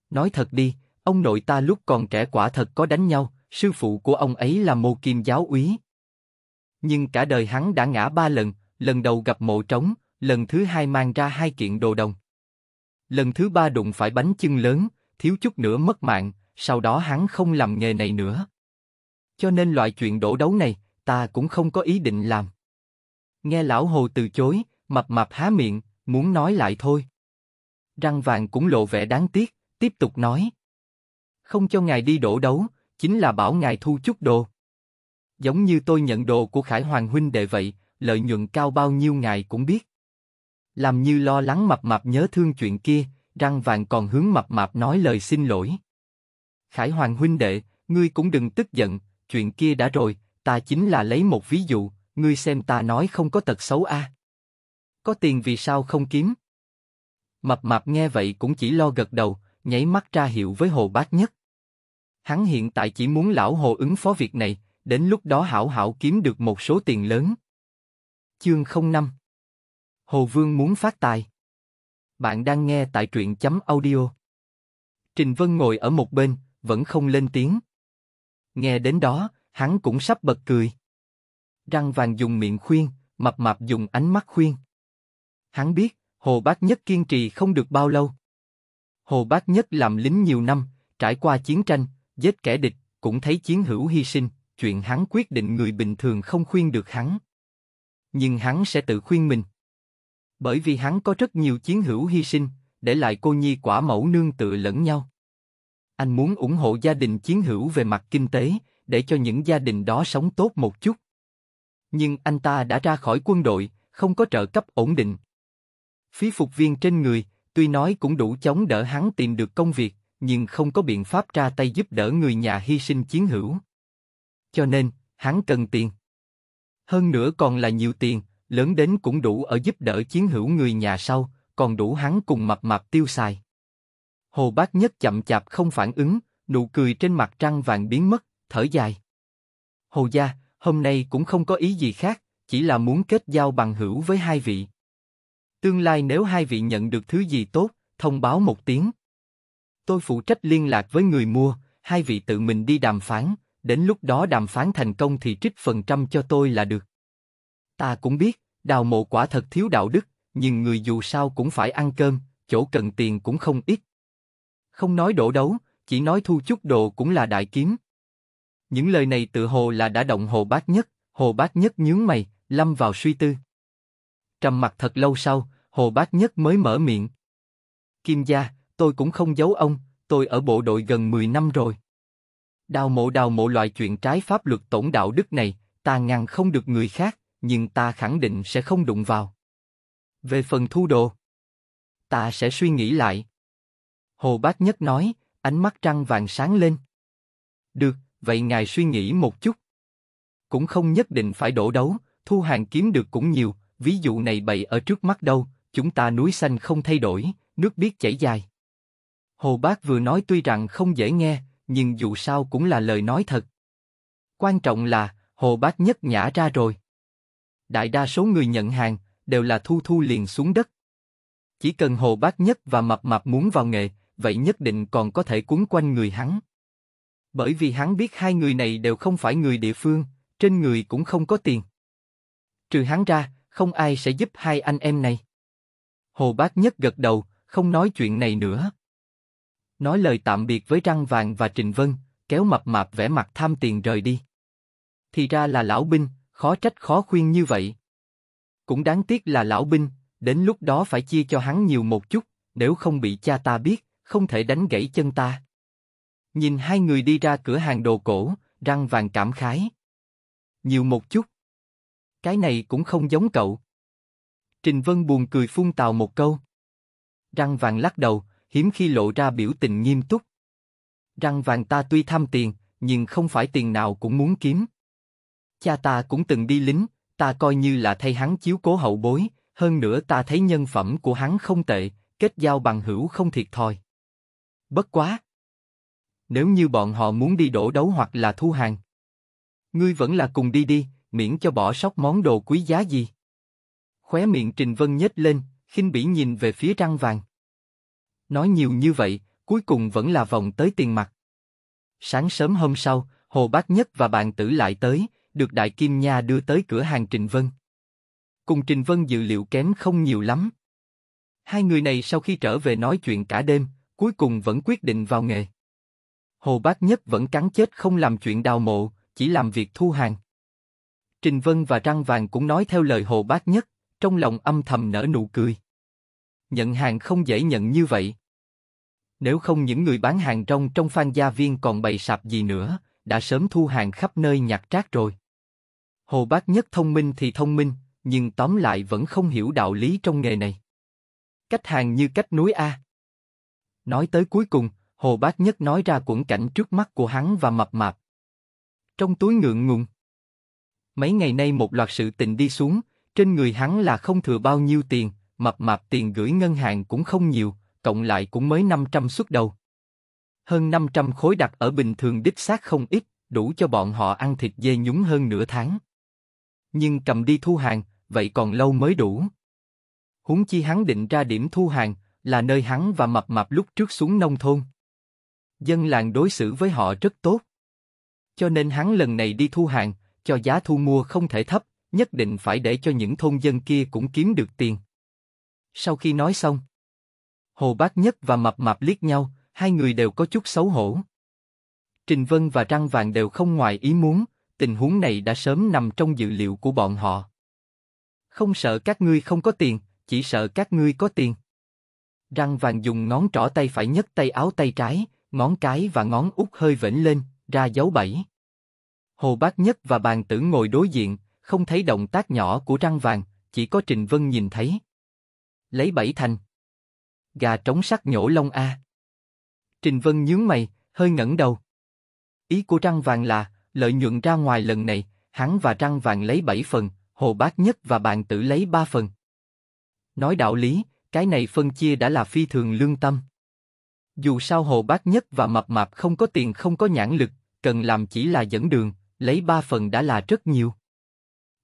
Nói thật đi, ông nội ta lúc còn trẻ quả thật có đánh nhau, sư phụ của ông ấy là mô kim giáo úy. Nhưng cả đời hắn đã ngã ba lần, lần đầu gặp mộ trống, lần thứ hai mang ra hai kiện đồ đồng. Lần thứ ba đụng phải bánh chưng lớn, thiếu chút nữa mất mạng, sau đó hắn không làm nghề này nữa. Cho nên loại chuyện đổ đấu này, ta cũng không có ý định làm. Nghe lão hồ từ chối, mập mạp há miệng, muốn nói lại thôi. Răng vàng cũng lộ vẻ đáng tiếc, tiếp tục nói. Không cho ngài đi đổ đấu, chính là bảo ngài thu chút đồ. Giống như tôi nhận đồ của Khải Hoàng huynh đệ vậy, lợi nhuận cao bao nhiêu ngài cũng biết. Làm như lo lắng mập mạp nhớ thương chuyện kia, răng vàng còn hướng mập mạp nói lời xin lỗi. Khải Hoàng huynh đệ, ngươi cũng đừng tức giận, chuyện kia đã rồi, ta chính là lấy một ví dụ, ngươi xem ta nói không có tật xấu a. À. Có tiền vì sao không kiếm? Mập mạp nghe vậy cũng chỉ lo gật đầu, nháy mắt ra hiệu với Hồ bát Nhất. Hắn hiện tại chỉ muốn lão Hồ ứng phó việc này, đến lúc đó hảo hảo kiếm được một số tiền lớn. Chương 05 Hồ Vương muốn phát tài. Bạn đang nghe tại truyện chấm audio. Trình Vân ngồi ở một bên, vẫn không lên tiếng. Nghe đến đó, hắn cũng sắp bật cười. Răng vàng dùng miệng khuyên, mập mạp dùng ánh mắt khuyên. Hắn biết, Hồ Bác Nhất kiên trì không được bao lâu. Hồ Bác Nhất làm lính nhiều năm, trải qua chiến tranh, giết kẻ địch, cũng thấy chiến hữu hy sinh, chuyện hắn quyết định người bình thường không khuyên được hắn. Nhưng hắn sẽ tự khuyên mình. Bởi vì hắn có rất nhiều chiến hữu hy sinh, để lại cô nhi quả mẫu nương tựa lẫn nhau. Anh muốn ủng hộ gia đình chiến hữu về mặt kinh tế, để cho những gia đình đó sống tốt một chút. Nhưng anh ta đã ra khỏi quân đội, không có trợ cấp ổn định. Phí phục viên trên người, tuy nói cũng đủ chống đỡ hắn tìm được công việc, nhưng không có biện pháp ra tay giúp đỡ người nhà hy sinh chiến hữu. Cho nên, hắn cần tiền. Hơn nữa còn là nhiều tiền, lớn đến cũng đủ ở giúp đỡ chiến hữu người nhà sau, còn đủ hắn cùng mập mạp tiêu xài. Hồ Bác Nhất chậm chạp không phản ứng, nụ cười trên mặt trăng vàng biến mất, thở dài. Hồ gia, hôm nay cũng không có ý gì khác, chỉ là muốn kết giao bằng hữu với hai vị. Tương lai nếu hai vị nhận được thứ gì tốt, thông báo một tiếng. Tôi phụ trách liên lạc với người mua, hai vị tự mình đi đàm phán, đến lúc đó đàm phán thành công thì trích phần trăm cho tôi là được. Ta cũng biết, đào mộ quả thật thiếu đạo đức, nhưng người dù sao cũng phải ăn cơm, chỗ cần tiền cũng không ít, không nói đổ đấu, chỉ nói thu chút đồ cũng là đại kiếm. Những lời này tự hồ là đã động hồ bác nhất, hồ bác nhất nhướng mày, lâm vào suy tư. Trầm mặt thật lâu sau, hồ bác nhất mới mở miệng. Kim gia, tôi cũng không giấu ông, tôi ở bộ đội gần 10 năm rồi. Đào mộ đào mộ loại chuyện trái pháp luật tổn đạo đức này, ta ngăn không được người khác, nhưng ta khẳng định sẽ không đụng vào. Về phần thu đồ, ta sẽ suy nghĩ lại. Hồ Bác Nhất nói, ánh mắt trăng vàng sáng lên. Được, vậy ngài suy nghĩ một chút. Cũng không nhất định phải đổ đấu, thu hàng kiếm được cũng nhiều, ví dụ này bày ở trước mắt đâu, chúng ta núi xanh không thay đổi, nước biết chảy dài. Hồ Bác vừa nói tuy rằng không dễ nghe, nhưng dù sao cũng là lời nói thật. Quan trọng là, Hồ Bác Nhất nhả ra rồi. Đại đa số người nhận hàng, đều là thu thu liền xuống đất. Chỉ cần Hồ Bác Nhất và Mập Mập muốn vào nghề, vậy nhất định còn có thể cuốn quanh người hắn. Bởi vì hắn biết hai người này đều không phải người địa phương, trên người cũng không có tiền. Trừ hắn ra, không ai sẽ giúp hai anh em này. Hồ Bác Nhất gật đầu, không nói chuyện này nữa. Nói lời tạm biệt với Răng Vàng và Trình Vân, kéo mập mạp vẻ mặt tham tiền rời đi. Thì ra là lão binh, khó trách khó khuyên như vậy. Cũng đáng tiếc là lão binh, đến lúc đó phải chia cho hắn nhiều một chút, nếu không bị cha ta biết, không thể đánh gãy chân ta. Nhìn hai người đi ra cửa hàng đồ cổ, răng vàng cảm khái. Nhiều một chút. Cái này cũng không giống cậu. Trình Vân buồn cười phun tào một câu. Răng vàng lắc đầu, hiếm khi lộ ra biểu tình nghiêm túc. Răng vàng ta tuy tham tiền, nhưng không phải tiền nào cũng muốn kiếm. Cha ta cũng từng đi lính, ta coi như là thay hắn chiếu cố hậu bối, hơn nữa ta thấy nhân phẩm của hắn không tệ, kết giao bằng hữu không thiệt thòi. Bất quá. Nếu như bọn họ muốn đi đổ đấu hoặc là thu hàng. Ngươi vẫn là cùng đi đi, miễn cho bỏ sót món đồ quý giá gì. Khóe miệng Trình Vân nhếch lên, khinh bỉ nhìn về phía răng vàng. Nói nhiều như vậy, cuối cùng vẫn là vòng tới tiền mặt. Sáng sớm hôm sau, Hồ Bác Nhất và bạn tử lại tới, được Đại Kim Nha đưa tới cửa hàng Trình Vân. Cùng Trình Vân dự liệu kém không nhiều lắm. Hai người này sau khi trở về nói chuyện cả đêm, cuối cùng vẫn quyết định vào nghề. Hồ Bác Nhất vẫn cắn chết không làm chuyện đào mộ, chỉ làm việc thu hàng. Trình Vân và Răng Vàng cũng nói theo lời Hồ Bác Nhất, trong lòng âm thầm nở nụ cười. Nhận hàng không dễ nhận như vậy. Nếu không những người bán hàng trong trong Phan Gia Viên còn bày sạp gì nữa, đã sớm thu hàng khắp nơi nhặt rác rồi. Hồ Bác Nhất thông minh thì thông minh, nhưng tóm lại vẫn không hiểu đạo lý trong nghề này. Cách hàng như cách núi A. Nói tới cuối cùng, Hồ Bác Nhất nói ra quẩn cảnh trước mắt của hắn và mập mạp. Trong túi ngượng ngùng. Mấy ngày nay một loạt sự tình đi xuống, trên người hắn là không thừa bao nhiêu tiền, mập mạp tiền gửi ngân hàng cũng không nhiều, cộng lại cũng mới 500 xuất đầu. Hơn 500 khối đặt ở bình thường đích xác không ít, đủ cho bọn họ ăn thịt dê nhúng hơn nửa tháng. Nhưng cầm đi thu hàng, vậy còn lâu mới đủ. Huống chi hắn định ra điểm thu hàng, là nơi hắn và mập mập lúc trước xuống nông thôn. Dân làng đối xử với họ rất tốt. Cho nên hắn lần này đi thu hàng, cho giá thu mua không thể thấp, nhất định phải để cho những thôn dân kia cũng kiếm được tiền. Sau khi nói xong, Hồ Bác Nhất và Mập mập liếc nhau, hai người đều có chút xấu hổ. Trình Vân và Trăng Vàng đều không ngoài ý muốn, tình huống này đã sớm nằm trong dự liệu của bọn họ. Không sợ các ngươi không có tiền, chỉ sợ các ngươi có tiền. Răng vàng dùng ngón trỏ tay phải nhấc tay áo tay trái, ngón cái và ngón út hơi vểnh lên, ra dấu bảy. Hồ Bác Nhất và bàn tử ngồi đối diện, không thấy động tác nhỏ của răng vàng, chỉ có Trình Vân nhìn thấy. Lấy bảy thành. Gà trống sắc nhổ lông A. Trình Vân nhướng mày, hơi ngẩng đầu. Ý của răng vàng là, lợi nhuận ra ngoài lần này, hắn và răng vàng lấy bảy phần, Hồ Bác Nhất và bàn tử lấy ba phần. Nói đạo lý, cái này phân chia đã là phi thường lương tâm. Dù sao Hồ Bác Nhất và Mập Mạp không có tiền không có nhãn lực, cần làm chỉ là dẫn đường, lấy ba phần đã là rất nhiều.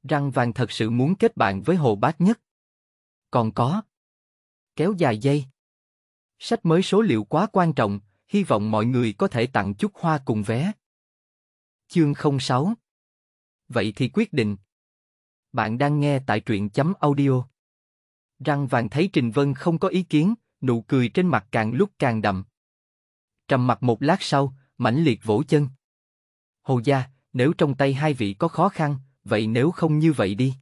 Răng vàng thật sự muốn kết bạn với Hồ Bác Nhất. Còn có. Kéo dài dây. Sách mới số liệu quá quan trọng, hy vọng mọi người có thể tặng chút hoa cùng vé. Chương 06 Vậy thì quyết định. Bạn đang nghe tại truyện chấm audio Răng vàng thấy Trình Vân không có ý kiến, nụ cười trên mặt càng lúc càng đậm. Trầm mặt một lát sau, mãnh liệt vỗ chân. Hồ gia, nếu trong tay hai vị có khó khăn, vậy nếu không như vậy đi.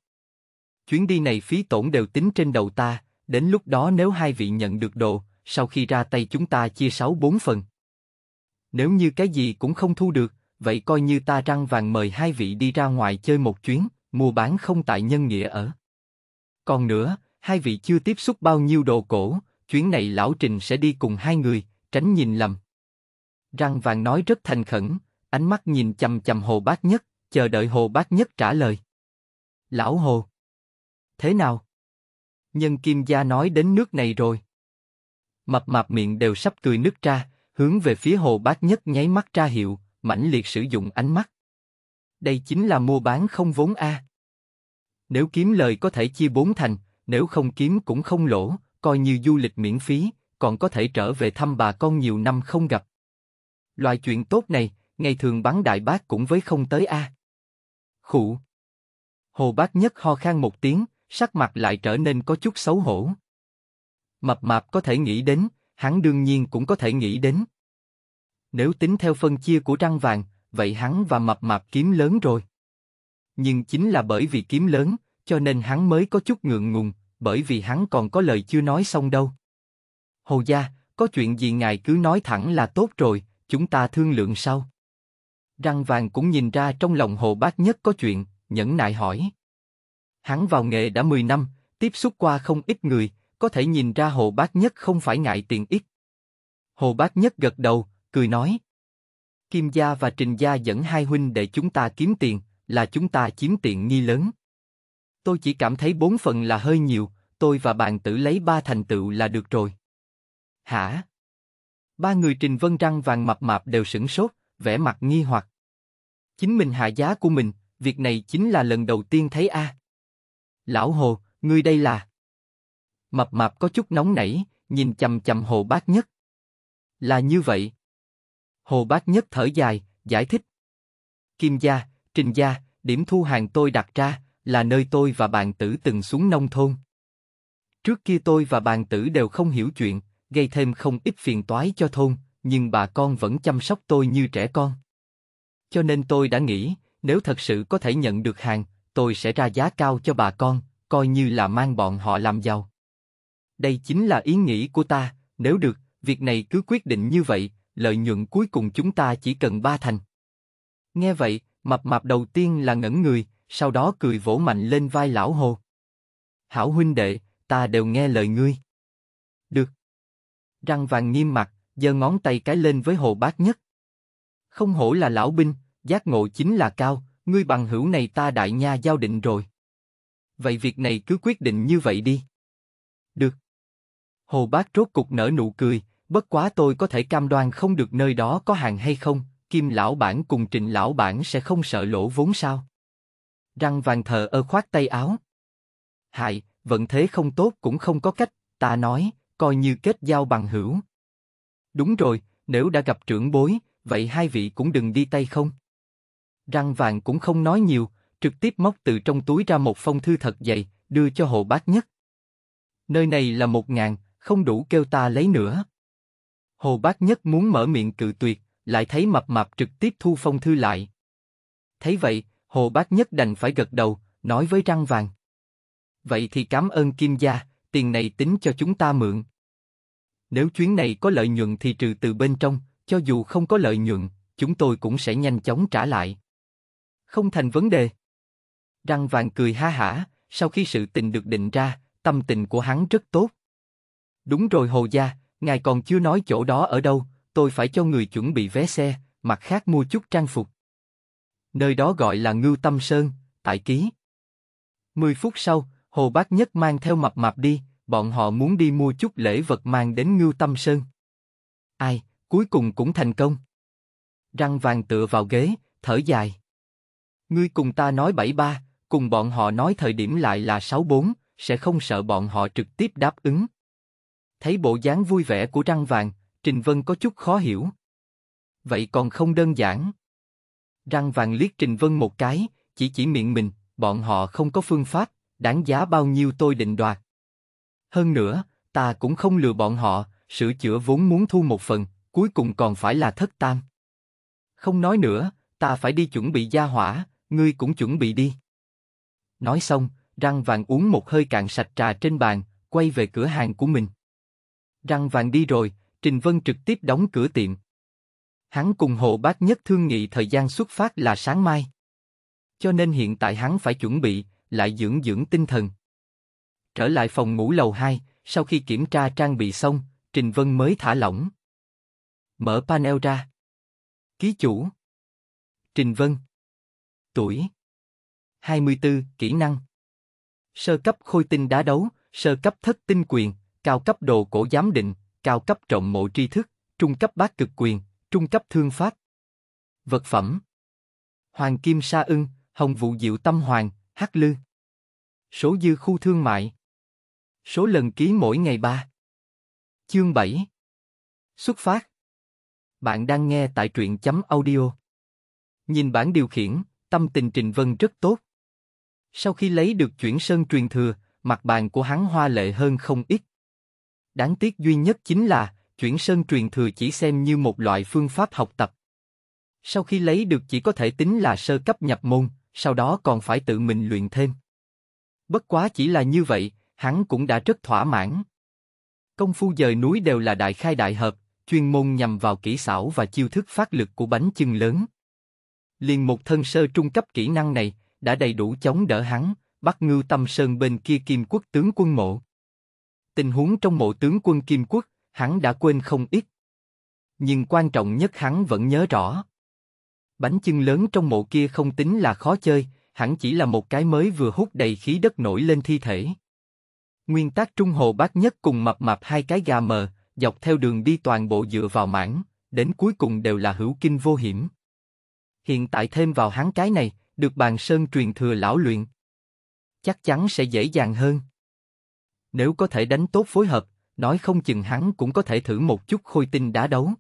Chuyến đi này phí tổn đều tính trên đầu ta, đến lúc đó nếu hai vị nhận được đồ, sau khi ra tay chúng ta chia sáu bốn phần. Nếu như cái gì cũng không thu được, vậy coi như ta răng vàng mời hai vị đi ra ngoài chơi một chuyến, mua bán không tại nhân nghĩa ở. Còn nữa, hai vị chưa tiếp xúc bao nhiêu đồ cổ, chuyến này lão Trình sẽ đi cùng hai người, tránh nhìn lầm. Răng vàng nói rất thành khẩn, ánh mắt nhìn chầm chầm Hồ Bác Nhất, chờ đợi Hồ Bác Nhất trả lời. Lão Hồ! Thế nào? Nhân Kim Gia nói đến nước này rồi. Mập mạp miệng đều sắp cười nước ra, hướng về phía Hồ Bác Nhất nháy mắt ra hiệu, mãnh liệt sử dụng ánh mắt. Đây chính là mua bán không vốn A. Nếu kiếm lời có thể chia bốn thành, nếu không kiếm cũng không lỗ, coi như du lịch miễn phí, còn có thể trở về thăm bà con nhiều năm không gặp. Loại chuyện tốt này, ngày thường bắn đại bác cũng với không tới a. À. Khụ. Hồ bác nhất ho khan một tiếng, sắc mặt lại trở nên có chút xấu hổ. Mập mạp có thể nghĩ đến, hắn đương nhiên cũng có thể nghĩ đến. Nếu tính theo phân chia của trăng vàng, vậy hắn và mập mạp kiếm lớn rồi. Nhưng chính là bởi vì kiếm lớn, cho nên hắn mới có chút ngượng ngùng, bởi vì hắn còn có lời chưa nói xong đâu. Hồ gia, có chuyện gì ngài cứ nói thẳng là tốt rồi, chúng ta thương lượng sau. Răng vàng cũng nhìn ra trong lòng hồ bác nhất có chuyện, nhẫn nại hỏi. Hắn vào nghề đã 10 năm, tiếp xúc qua không ít người, có thể nhìn ra hồ bác nhất không phải ngại tiền ít. Hồ bác nhất gật đầu, cười nói. Kim gia và Trình gia dẫn hai huynh để chúng ta kiếm tiền, là chúng ta chiếm tiện nghi lớn. Tôi chỉ cảm thấy bốn phần là hơi nhiều, tôi và bạn tử lấy ba thành tựu là được rồi. Hả? Ba người Trình Vân Trăng vàng mập mạp đều sửng sốt, vẻ mặt nghi hoặc. Chính mình hạ giá của mình, việc này chính là lần đầu tiên thấy a. Lão Hồ, ngươi đây là... Mập mạp có chút nóng nảy, nhìn chầm chầm Hồ Bác Nhất. Là như vậy. Hồ Bác Nhất thở dài, giải thích. Kim gia, Trình gia, điểm thu hàng tôi đặt ra, là nơi tôi và bạn tử từng xuống nông thôn. Trước kia tôi và bạn tử đều không hiểu chuyện, gây thêm không ít phiền toái cho thôn, nhưng bà con vẫn chăm sóc tôi như trẻ con. Cho nên tôi đã nghĩ, nếu thật sự có thể nhận được hàng, tôi sẽ ra giá cao cho bà con, coi như là mang bọn họ làm giàu. Đây chính là ý nghĩ của ta, nếu được, việc này cứ quyết định như vậy, lợi nhuận cuối cùng chúng ta chỉ cần ba thành. Nghe vậy, mập mạp đầu tiên là ngẩn người, sau đó cười vỗ mạnh lên vai lão hồ. Hảo huynh đệ, ta đều nghe lời ngươi. Được. Răng vàng nghiêm mặt, giơ ngón tay cái lên với hồ bác nhất. Không hổ là lão binh, giác ngộ chính là cao, ngươi bằng hữu này ta đại nha giao định rồi. Vậy việc này cứ quyết định như vậy đi. Được. Hồ bác rốt cục nở nụ cười, bất quá tôi có thể cam đoan không được nơi đó có hàng hay không, kim lão bản cùng trịnh lão bản sẽ không sợ lỗ vốn sao. Răng vàng thờ ơ khoát tay áo. Hại, vận thế không tốt cũng không có cách, ta nói, coi như kết giao bằng hữu. Đúng rồi, nếu đã gặp trưởng bối, vậy hai vị cũng đừng đi tay không. Răng vàng cũng không nói nhiều, trực tiếp móc từ trong túi ra một phong thư thật dày, đưa cho hộ bác nhất. Nơi này là một ngàn, không đủ kêu ta lấy nữa. Hồ bác nhất muốn mở miệng cự tuyệt, lại thấy mập mạp trực tiếp thu phong thư lại. Thấy vậy, Hồ Bác Nhất đành phải gật đầu, nói với răng vàng. Vậy thì cảm ơn Kim Gia, tiền này tính cho chúng ta mượn. Nếu chuyến này có lợi nhuận thì trừ từ bên trong, cho dù không có lợi nhuận, chúng tôi cũng sẽ nhanh chóng trả lại. Không thành vấn đề. Răng vàng cười ha hả, sau khi sự tình được định ra, tâm tình của hắn rất tốt. Đúng rồi Hồ Gia, ngài còn chưa nói chỗ đó ở đâu, tôi phải cho người chuẩn bị vé xe, mặt khác mua chút trang phục nơi đó gọi là Ngưu Tâm Sơn, tại ký. Mười phút sau, Hồ Bác Nhất mang theo mập mạp đi, bọn họ muốn đi mua chút lễ vật mang đến Ngưu Tâm Sơn. Ai, cuối cùng cũng thành công. Răng vàng tựa vào ghế, thở dài. Ngươi cùng ta nói bảy ba, cùng bọn họ nói thời điểm lại là sáu bốn, sẽ không sợ bọn họ trực tiếp đáp ứng. Thấy bộ dáng vui vẻ của răng vàng, Trình Vân có chút khó hiểu. Vậy còn không đơn giản. Răng vàng liếc Trình Vân một cái, chỉ chỉ miệng mình, bọn họ không có phương pháp, đáng giá bao nhiêu tôi định đoạt. Hơn nữa, ta cũng không lừa bọn họ, sửa chữa vốn muốn thu một phần, cuối cùng còn phải là thất tam. Không nói nữa, ta phải đi chuẩn bị gia hỏa, ngươi cũng chuẩn bị đi. Nói xong, răng vàng uống một hơi cạn sạch trà trên bàn, quay về cửa hàng của mình. Răng vàng đi rồi, Trình Vân trực tiếp đóng cửa tiệm, Hắn cùng hộ Bác Nhất thương nghị thời gian xuất phát là sáng mai. Cho nên hiện tại hắn phải chuẩn bị, lại dưỡng dưỡng tinh thần. Trở lại phòng ngủ lầu 2, sau khi kiểm tra trang bị xong, Trình Vân mới thả lỏng. Mở panel ra. Ký chủ. Trình Vân. Tuổi. 24, kỹ năng. Sơ cấp khôi tinh đá đấu, sơ cấp thất tinh quyền, cao cấp đồ cổ giám định, cao cấp trọng mộ tri thức, trung cấp bát cực quyền, trung cấp thương pháp. Vật phẩm Hoàng Kim Sa ưng, Hồng vũ Diệu Tâm Hoàng, Hắc Lư. Số dư khu thương mại Số lần ký mỗi ngày ba Chương 7 Xuất phát Bạn đang nghe tại truyện chấm audio. Nhìn bản điều khiển, tâm tình Trình Vân rất tốt. Sau khi lấy được chuyển sơn truyền thừa, mặt bàn của hắn hoa lệ hơn không ít. Đáng tiếc duy nhất chính là chuyển sơn truyền thừa chỉ xem như một loại phương pháp học tập. Sau khi lấy được chỉ có thể tính là sơ cấp nhập môn, sau đó còn phải tự mình luyện thêm. Bất quá chỉ là như vậy, hắn cũng đã rất thỏa mãn. Công phu dời núi đều là đại khai đại hợp, chuyên môn nhằm vào kỹ xảo và chiêu thức phát lực của bánh chưng lớn. Liền một thân sơ trung cấp kỹ năng này đã đầy đủ chống đỡ hắn, bắt ngư tâm sơn bên kia kim quốc tướng quân mộ. Tình huống trong mộ tướng quân kim quốc hắn đã quên không ít. Nhưng quan trọng nhất hắn vẫn nhớ rõ. Bánh chưng lớn trong mộ kia không tính là khó chơi, hẳn chỉ là một cái mới vừa hút đầy khí đất nổi lên thi thể. Nguyên tắc trung hồ bác nhất cùng mập mạp hai cái gà mờ, dọc theo đường đi toàn bộ dựa vào mảng, đến cuối cùng đều là hữu kinh vô hiểm. Hiện tại thêm vào hắn cái này, được bàn sơn truyền thừa lão luyện. Chắc chắn sẽ dễ dàng hơn. Nếu có thể đánh tốt phối hợp, nói không chừng hắn cũng có thể thử một chút khôi tinh đá đấu.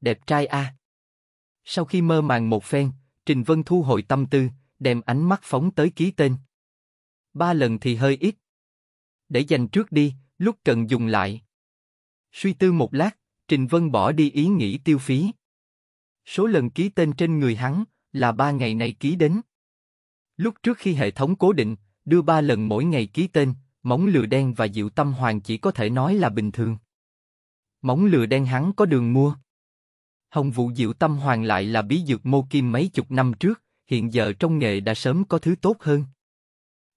Đẹp trai a. Sau khi mơ màng một phen, Trình Vân thu hồi tâm tư, đem ánh mắt phóng tới ký tên. Ba lần thì hơi ít. Để dành trước đi, lúc cần dùng lại. Suy tư một lát, Trình Vân bỏ đi ý nghĩ tiêu phí. Số lần ký tên trên người hắn là ba ngày này ký đến. Lúc trước khi hệ thống cố định, đưa ba lần mỗi ngày ký tên, Móng lừa đen và Diệu Tâm Hoàng chỉ có thể nói là bình thường. Móng lừa đen hắn có đường mua. Hồng Vũ Diệu Tâm Hoàng lại là bí dược mô kim mấy chục năm trước, hiện giờ trong nghề đã sớm có thứ tốt hơn.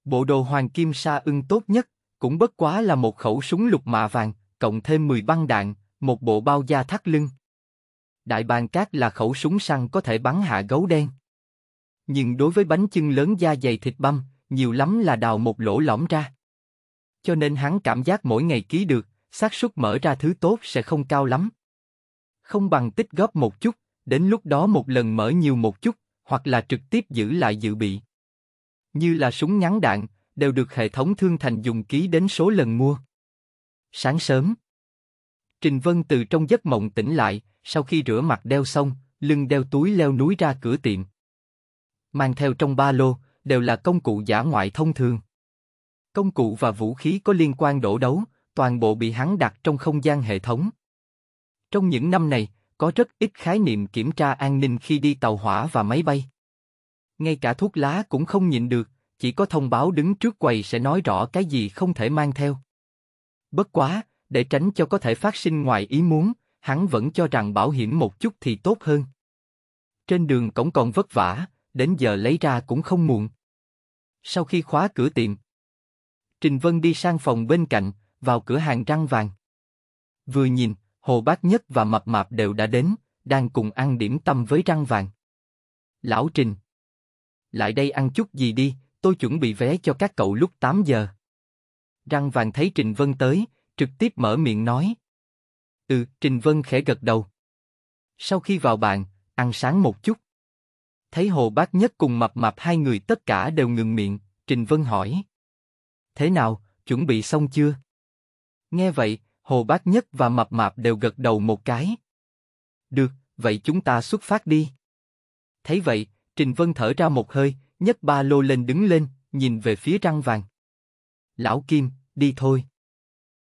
Bộ đồ hoàng kim sa ưng tốt nhất, cũng bất quá là một khẩu súng lục mạ vàng, cộng thêm 10 băng đạn, một bộ bao da thắt lưng. Đại bàn cát là khẩu súng săn có thể bắn hạ gấu đen. Nhưng đối với bánh chưng lớn da dày thịt băm, nhiều lắm là đào một lỗ lõm ra cho nên hắn cảm giác mỗi ngày ký được, xác suất mở ra thứ tốt sẽ không cao lắm. Không bằng tích góp một chút, đến lúc đó một lần mở nhiều một chút, hoặc là trực tiếp giữ lại dự bị. Như là súng ngắn đạn, đều được hệ thống thương thành dùng ký đến số lần mua. Sáng sớm, Trình Vân từ trong giấc mộng tỉnh lại, sau khi rửa mặt đeo xong, lưng đeo túi leo núi ra cửa tiệm. Mang theo trong ba lô, đều là công cụ giả ngoại thông thường. Công cụ và vũ khí có liên quan đổ đấu, toàn bộ bị hắn đặt trong không gian hệ thống. Trong những năm này, có rất ít khái niệm kiểm tra an ninh khi đi tàu hỏa và máy bay. Ngay cả thuốc lá cũng không nhịn được, chỉ có thông báo đứng trước quầy sẽ nói rõ cái gì không thể mang theo. Bất quá, để tránh cho có thể phát sinh ngoài ý muốn, hắn vẫn cho rằng bảo hiểm một chút thì tốt hơn. Trên đường cổng còn vất vả, đến giờ lấy ra cũng không muộn. Sau khi khóa cửa tiệm, Trình Vân đi sang phòng bên cạnh, vào cửa hàng răng vàng. Vừa nhìn, Hồ Bác Nhất và Mập Mạp đều đã đến, đang cùng ăn điểm tâm với răng vàng. Lão Trình. Lại đây ăn chút gì đi, tôi chuẩn bị vé cho các cậu lúc 8 giờ. Răng vàng thấy Trình Vân tới, trực tiếp mở miệng nói. Ừ, Trình Vân khẽ gật đầu. Sau khi vào bàn, ăn sáng một chút. Thấy Hồ Bác Nhất cùng Mập Mạp hai người tất cả đều ngừng miệng, Trình Vân hỏi. Thế nào, chuẩn bị xong chưa? Nghe vậy, Hồ Bác Nhất và Mập Mạp đều gật đầu một cái. Được, vậy chúng ta xuất phát đi. Thấy vậy, Trình Vân thở ra một hơi, nhấc ba lô lên đứng lên, nhìn về phía răng vàng. Lão Kim, đi thôi.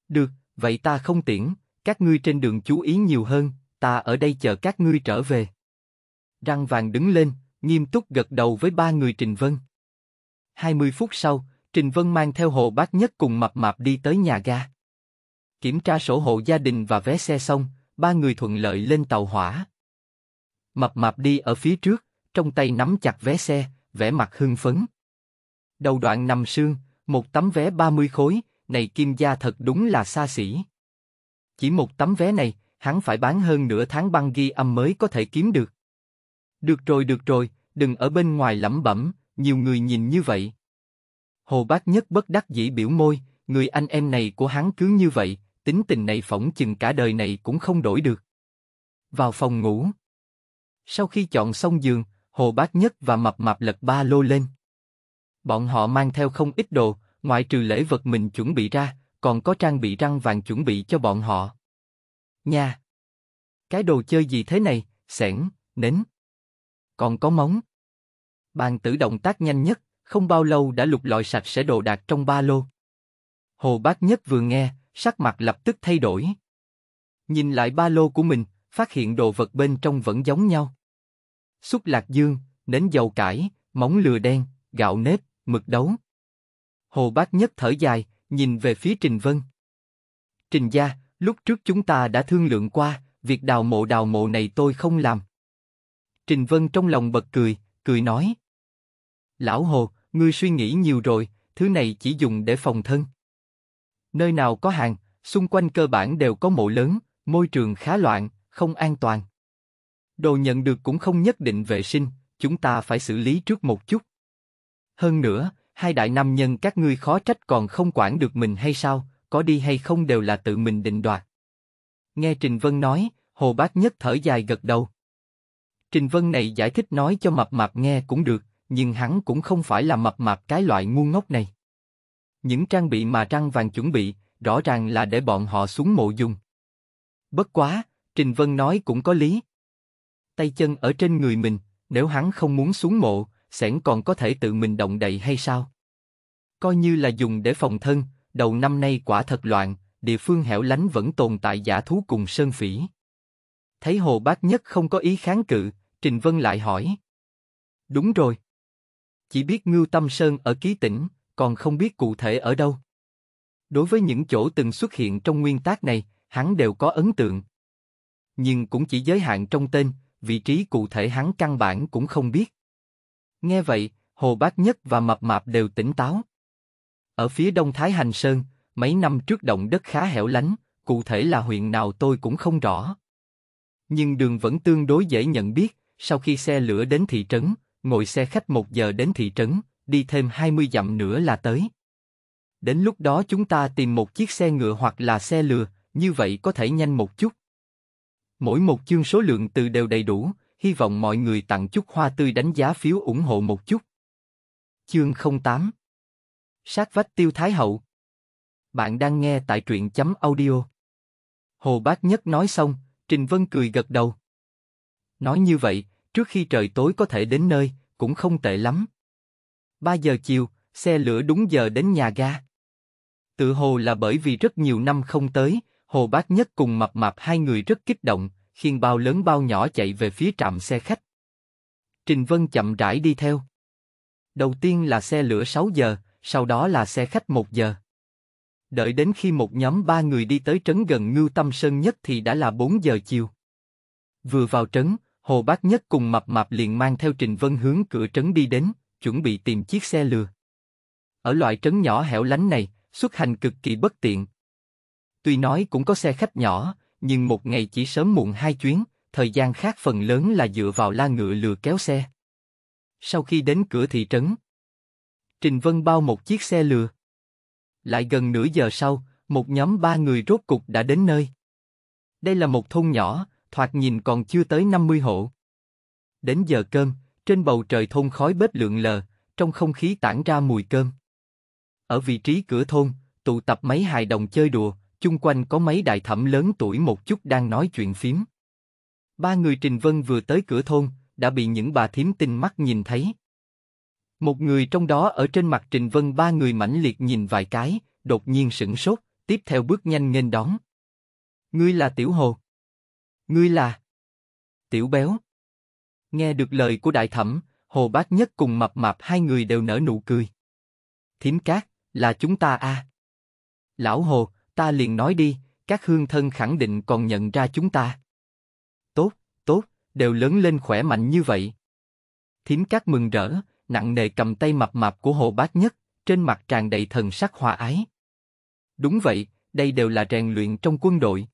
Được, vậy ta không tiễn, các ngươi trên đường chú ý nhiều hơn, ta ở đây chờ các ngươi trở về. Răng vàng đứng lên, nghiêm túc gật đầu với ba người Trình Vân. 20 phút sau, Trình Vân mang theo Hồ Bác Nhất cùng Mập Mạp đi tới nhà ga. Kiểm tra sổ hộ gia đình và vé xe xong, ba người thuận lợi lên tàu hỏa. Mập Mạp đi ở phía trước, trong tay nắm chặt vé xe, vẻ mặt hưng phấn. Đầu đoạn nằm sương, một tấm vé 30 khối, này kim gia thật đúng là xa xỉ. Chỉ một tấm vé này, hắn phải bán hơn nửa tháng băng ghi âm mới có thể kiếm được. Được rồi được rồi, đừng ở bên ngoài lẩm bẩm, nhiều người nhìn như vậy. Hồ Bác Nhất bất đắc dĩ biểu môi, người anh em này của hắn cứ như vậy, tính tình này phỏng chừng cả đời này cũng không đổi được. Vào phòng ngủ. Sau khi chọn xong giường, Hồ Bác Nhất và Mập mập lật ba lô lên. Bọn họ mang theo không ít đồ, ngoại trừ lễ vật mình chuẩn bị ra, còn có trang bị răng vàng chuẩn bị cho bọn họ. Nha! Cái đồ chơi gì thế này, sẻn, nến. Còn có móng. Bàn tử động tác nhanh nhất, không bao lâu đã lục lọi sạch sẽ đồ đạc trong ba lô. Hồ Bác Nhất vừa nghe, sắc mặt lập tức thay đổi. Nhìn lại ba lô của mình, phát hiện đồ vật bên trong vẫn giống nhau. Xúc lạc dương, nến dầu cải, móng lừa đen, gạo nếp, mực đấu. Hồ Bác Nhất thở dài, nhìn về phía Trình Vân. Trình gia, lúc trước chúng ta đã thương lượng qua, việc đào mộ đào mộ này tôi không làm. Trình Vân trong lòng bật cười, cười nói. Lão Hồ, Ngươi suy nghĩ nhiều rồi, thứ này chỉ dùng để phòng thân. Nơi nào có hàng, xung quanh cơ bản đều có mộ lớn, môi trường khá loạn, không an toàn. Đồ nhận được cũng không nhất định vệ sinh, chúng ta phải xử lý trước một chút. Hơn nữa, hai đại nam nhân các ngươi khó trách còn không quản được mình hay sao, có đi hay không đều là tự mình định đoạt. Nghe Trình Vân nói, Hồ Bác Nhất thở dài gật đầu. Trình Vân này giải thích nói cho mập mạp nghe cũng được, nhưng hắn cũng không phải là mập mạp cái loại ngu ngốc này. Những trang bị mà Trăng Vàng chuẩn bị, rõ ràng là để bọn họ xuống mộ dùng. Bất quá, Trình Vân nói cũng có lý. Tay chân ở trên người mình, nếu hắn không muốn xuống mộ, sẻn còn có thể tự mình động đậy hay sao? Coi như là dùng để phòng thân, đầu năm nay quả thật loạn, địa phương hẻo lánh vẫn tồn tại giả thú cùng sơn phỉ. Thấy Hồ Bác Nhất không có ý kháng cự, Trình Vân lại hỏi. Đúng rồi chỉ biết Ngưu Tâm Sơn ở ký tỉnh, còn không biết cụ thể ở đâu. Đối với những chỗ từng xuất hiện trong nguyên tác này, hắn đều có ấn tượng. Nhưng cũng chỉ giới hạn trong tên, vị trí cụ thể hắn căn bản cũng không biết. Nghe vậy, Hồ Bác Nhất và Mập Mạp đều tỉnh táo. Ở phía đông Thái Hành Sơn, mấy năm trước động đất khá hẻo lánh, cụ thể là huyện nào tôi cũng không rõ. Nhưng đường vẫn tương đối dễ nhận biết, sau khi xe lửa đến thị trấn, ngồi xe khách một giờ đến thị trấn, đi thêm 20 dặm nữa là tới. Đến lúc đó chúng ta tìm một chiếc xe ngựa hoặc là xe lừa, như vậy có thể nhanh một chút. Mỗi một chương số lượng từ đều đầy đủ, hy vọng mọi người tặng chút hoa tươi đánh giá phiếu ủng hộ một chút. Chương 08 Sát vách tiêu thái hậu Bạn đang nghe tại truyện chấm audio. Hồ Bác Nhất nói xong, Trình Vân cười gật đầu. Nói như vậy, Trước khi trời tối có thể đến nơi, cũng không tệ lắm. 3 giờ chiều, xe lửa đúng giờ đến nhà ga. Tự hồ là bởi vì rất nhiều năm không tới, Hồ Bác Nhất cùng Mập Mạp hai người rất kích động, khiêng bao lớn bao nhỏ chạy về phía trạm xe khách. Trình Vân chậm rãi đi theo. Đầu tiên là xe lửa 6 giờ, sau đó là xe khách 1 giờ. Đợi đến khi một nhóm ba người đi tới trấn gần Ngưu Tâm Sơn nhất thì đã là 4 giờ chiều. Vừa vào trấn, Hồ Bác Nhất cùng Mập Mạp liền mang theo Trình Vân hướng cửa trấn đi đến, chuẩn bị tìm chiếc xe lừa. Ở loại trấn nhỏ hẻo lánh này, xuất hành cực kỳ bất tiện. Tuy nói cũng có xe khách nhỏ, nhưng một ngày chỉ sớm muộn hai chuyến, thời gian khác phần lớn là dựa vào la ngựa lừa kéo xe. Sau khi đến cửa thị trấn, Trình Vân bao một chiếc xe lừa. Lại gần nửa giờ sau, một nhóm ba người rốt cục đã đến nơi. Đây là một thôn nhỏ, thoạt nhìn còn chưa tới 50 hộ. Đến giờ cơm, trên bầu trời thôn khói bếp lượn lờ, trong không khí tản ra mùi cơm. Ở vị trí cửa thôn, tụ tập mấy hài đồng chơi đùa, chung quanh có mấy đại thẩm lớn tuổi một chút đang nói chuyện phím. Ba người Trình Vân vừa tới cửa thôn, đã bị những bà thím tinh mắt nhìn thấy. Một người trong đó ở trên mặt Trình Vân ba người mãnh liệt nhìn vài cái, đột nhiên sững sốt, tiếp theo bước nhanh nghênh đón. Ngươi là Tiểu Hồ. Ngươi là? Tiểu béo. Nghe được lời của đại thẩm, hồ bác nhất cùng mập mạp hai người đều nở nụ cười. thím cát, là chúng ta a. À? Lão hồ, ta liền nói đi, các hương thân khẳng định còn nhận ra chúng ta. Tốt, tốt, đều lớn lên khỏe mạnh như vậy. thím cát mừng rỡ, nặng nề cầm tay mập mạp của hồ bác nhất, trên mặt tràn đầy thần sắc hòa ái. Đúng vậy, đây đều là rèn luyện trong quân đội.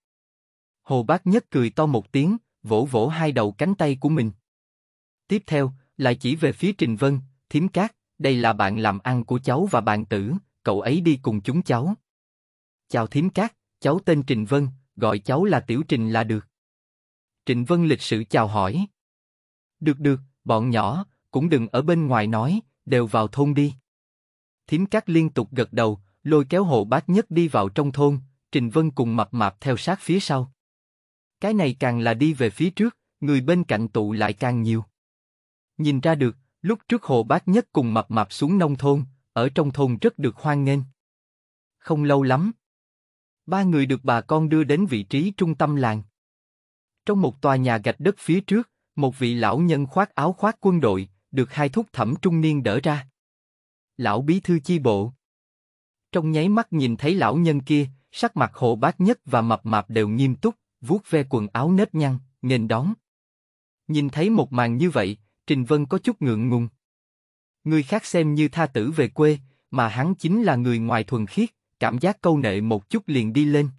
Hồ Bác Nhất cười to một tiếng, vỗ vỗ hai đầu cánh tay của mình. Tiếp theo, lại chỉ về phía Trình Vân, Thiếm Cát, đây là bạn làm ăn của cháu và bạn tử, cậu ấy đi cùng chúng cháu. Chào Thiếm Cát, cháu tên Trình Vân, gọi cháu là Tiểu Trình là được. Trịnh Vân lịch sự chào hỏi. Được được, bọn nhỏ, cũng đừng ở bên ngoài nói, đều vào thôn đi. Thiếm Cát liên tục gật đầu, lôi kéo Hồ bác nhất đi vào trong thôn, Trình Vân cùng mập mạp theo sát phía sau. Cái này càng là đi về phía trước, người bên cạnh tụ lại càng nhiều. Nhìn ra được, lúc trước hồ bác nhất cùng mập mạp xuống nông thôn, ở trong thôn rất được hoan nghênh. Không lâu lắm, ba người được bà con đưa đến vị trí trung tâm làng. Trong một tòa nhà gạch đất phía trước, một vị lão nhân khoác áo khoác quân đội, được hai thúc thẩm trung niên đỡ ra. Lão bí thư chi bộ. Trong nháy mắt nhìn thấy lão nhân kia, sắc mặt hồ bác nhất và mập mạp đều nghiêm túc, vuốt ve quần áo nếp nhăn, nghênh đón. Nhìn thấy một màn như vậy, Trình Vân có chút ngượng ngùng. Người khác xem như tha tử về quê, mà hắn chính là người ngoài thuần khiết, cảm giác câu nệ một chút liền đi lên.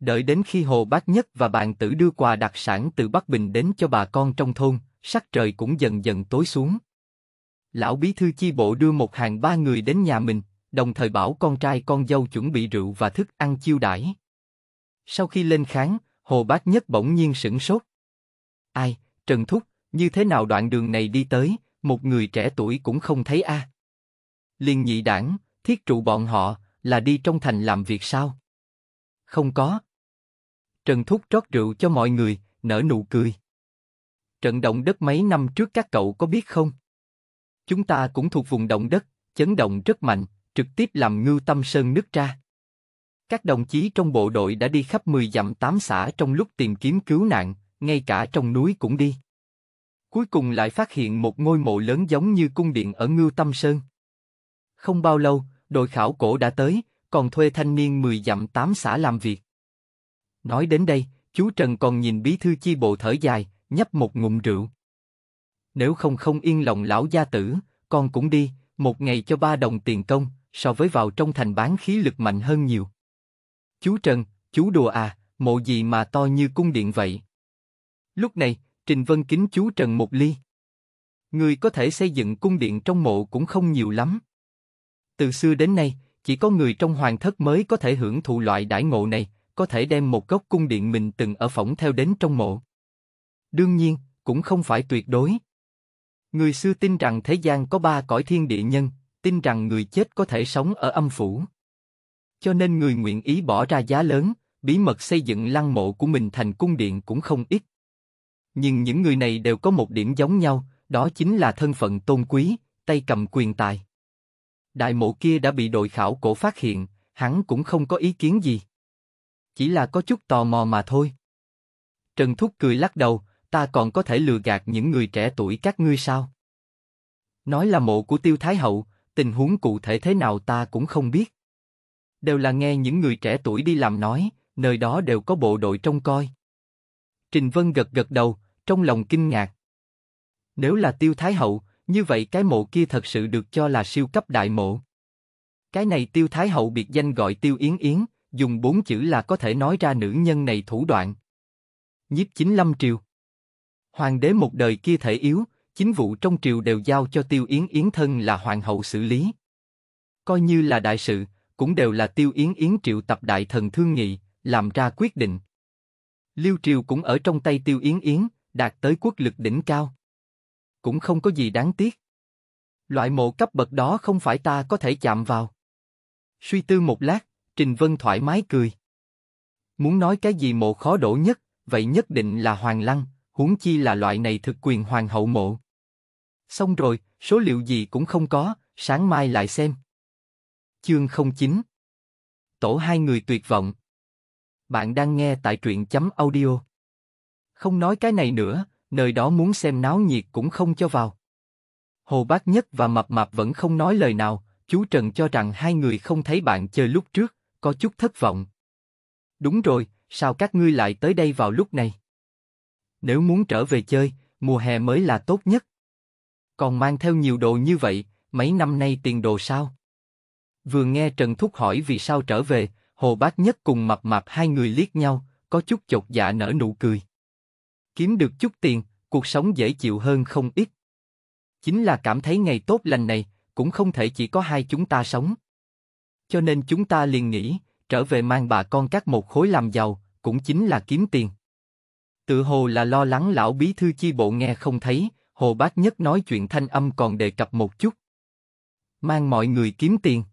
Đợi đến khi Hồ Bác Nhất và bạn tử đưa quà đặc sản từ Bắc Bình đến cho bà con trong thôn, sắc trời cũng dần dần tối xuống. Lão bí thư chi bộ đưa một hàng ba người đến nhà mình, đồng thời bảo con trai con dâu chuẩn bị rượu và thức ăn chiêu đãi. Sau khi lên kháng, Hồ Bác Nhất bỗng nhiên sửng sốt. Ai, Trần Thúc, như thế nào đoạn đường này đi tới, một người trẻ tuổi cũng không thấy a. À. Liên nhị đảng, thiết trụ bọn họ, là đi trong thành làm việc sao? Không có. Trần Thúc rót rượu cho mọi người, nở nụ cười. Trận động đất mấy năm trước các cậu có biết không? Chúng ta cũng thuộc vùng động đất, chấn động rất mạnh, trực tiếp làm ngư tâm sơn nứt ra. Các đồng chí trong bộ đội đã đi khắp 10 dặm 8 xã trong lúc tìm kiếm cứu nạn, ngay cả trong núi cũng đi. Cuối cùng lại phát hiện một ngôi mộ lớn giống như cung điện ở Ngưu Tâm Sơn. Không bao lâu, đội khảo cổ đã tới, còn thuê thanh niên 10 dặm 8 xã làm việc. Nói đến đây, chú Trần còn nhìn bí thư chi bộ thở dài, nhấp một ngụm rượu. Nếu không không yên lòng lão gia tử, con cũng đi, một ngày cho ba đồng tiền công, so với vào trong thành bán khí lực mạnh hơn nhiều. Chú Trần, chú đùa à, mộ gì mà to như cung điện vậy? Lúc này, Trình Vân kính chú Trần một ly. Người có thể xây dựng cung điện trong mộ cũng không nhiều lắm. Từ xưa đến nay, chỉ có người trong hoàng thất mới có thể hưởng thụ loại đãi ngộ này, có thể đem một góc cung điện mình từng ở phỏng theo đến trong mộ. Đương nhiên, cũng không phải tuyệt đối. Người xưa tin rằng thế gian có ba cõi thiên địa nhân, tin rằng người chết có thể sống ở âm phủ. Cho nên người nguyện ý bỏ ra giá lớn, bí mật xây dựng lăng mộ của mình thành cung điện cũng không ít. Nhưng những người này đều có một điểm giống nhau, đó chính là thân phận tôn quý, tay cầm quyền tài. Đại mộ kia đã bị đội khảo cổ phát hiện, hắn cũng không có ý kiến gì. Chỉ là có chút tò mò mà thôi. Trần Thúc cười lắc đầu, ta còn có thể lừa gạt những người trẻ tuổi các ngươi sao? Nói là mộ của Tiêu Thái Hậu, tình huống cụ thể thế nào ta cũng không biết đều là nghe những người trẻ tuổi đi làm nói, nơi đó đều có bộ đội trông coi. Trình Vân gật gật đầu, trong lòng kinh ngạc. Nếu là Tiêu Thái Hậu, như vậy cái mộ kia thật sự được cho là siêu cấp đại mộ. Cái này Tiêu Thái Hậu biệt danh gọi Tiêu Yến Yến, dùng bốn chữ là có thể nói ra nữ nhân này thủ đoạn. Nhíp chính lâm triều. Hoàng đế một đời kia thể yếu, chính vụ trong triều đều giao cho Tiêu Yến Yến thân là hoàng hậu xử lý. Coi như là đại sự, cũng đều là Tiêu Yến Yến triệu tập đại thần thương nghị, làm ra quyết định. Liêu Triều cũng ở trong tay Tiêu Yến Yến, đạt tới quốc lực đỉnh cao. Cũng không có gì đáng tiếc. Loại mộ cấp bậc đó không phải ta có thể chạm vào. Suy tư một lát, Trình Vân thoải mái cười. Muốn nói cái gì mộ khó đổ nhất, vậy nhất định là Hoàng Lăng, huống chi là loại này thực quyền Hoàng hậu mộ. Xong rồi, số liệu gì cũng không có, sáng mai lại xem. Chương 09 Tổ hai người tuyệt vọng Bạn đang nghe tại truyện chấm audio Không nói cái này nữa, nơi đó muốn xem náo nhiệt cũng không cho vào. Hồ Bác Nhất và Mập mập vẫn không nói lời nào, chú Trần cho rằng hai người không thấy bạn chơi lúc trước, có chút thất vọng. Đúng rồi, sao các ngươi lại tới đây vào lúc này? Nếu muốn trở về chơi, mùa hè mới là tốt nhất. Còn mang theo nhiều đồ như vậy, mấy năm nay tiền đồ sao? Vừa nghe Trần Thúc hỏi vì sao trở về, Hồ Bác Nhất cùng mập mạp hai người liếc nhau, có chút chột dạ nở nụ cười. Kiếm được chút tiền, cuộc sống dễ chịu hơn không ít. Chính là cảm thấy ngày tốt lành này, cũng không thể chỉ có hai chúng ta sống. Cho nên chúng ta liền nghĩ, trở về mang bà con các một khối làm giàu, cũng chính là kiếm tiền. Tự hồ là lo lắng lão bí thư chi bộ nghe không thấy, hồ bác nhất nói chuyện thanh âm còn đề cập một chút. Mang mọi người kiếm tiền.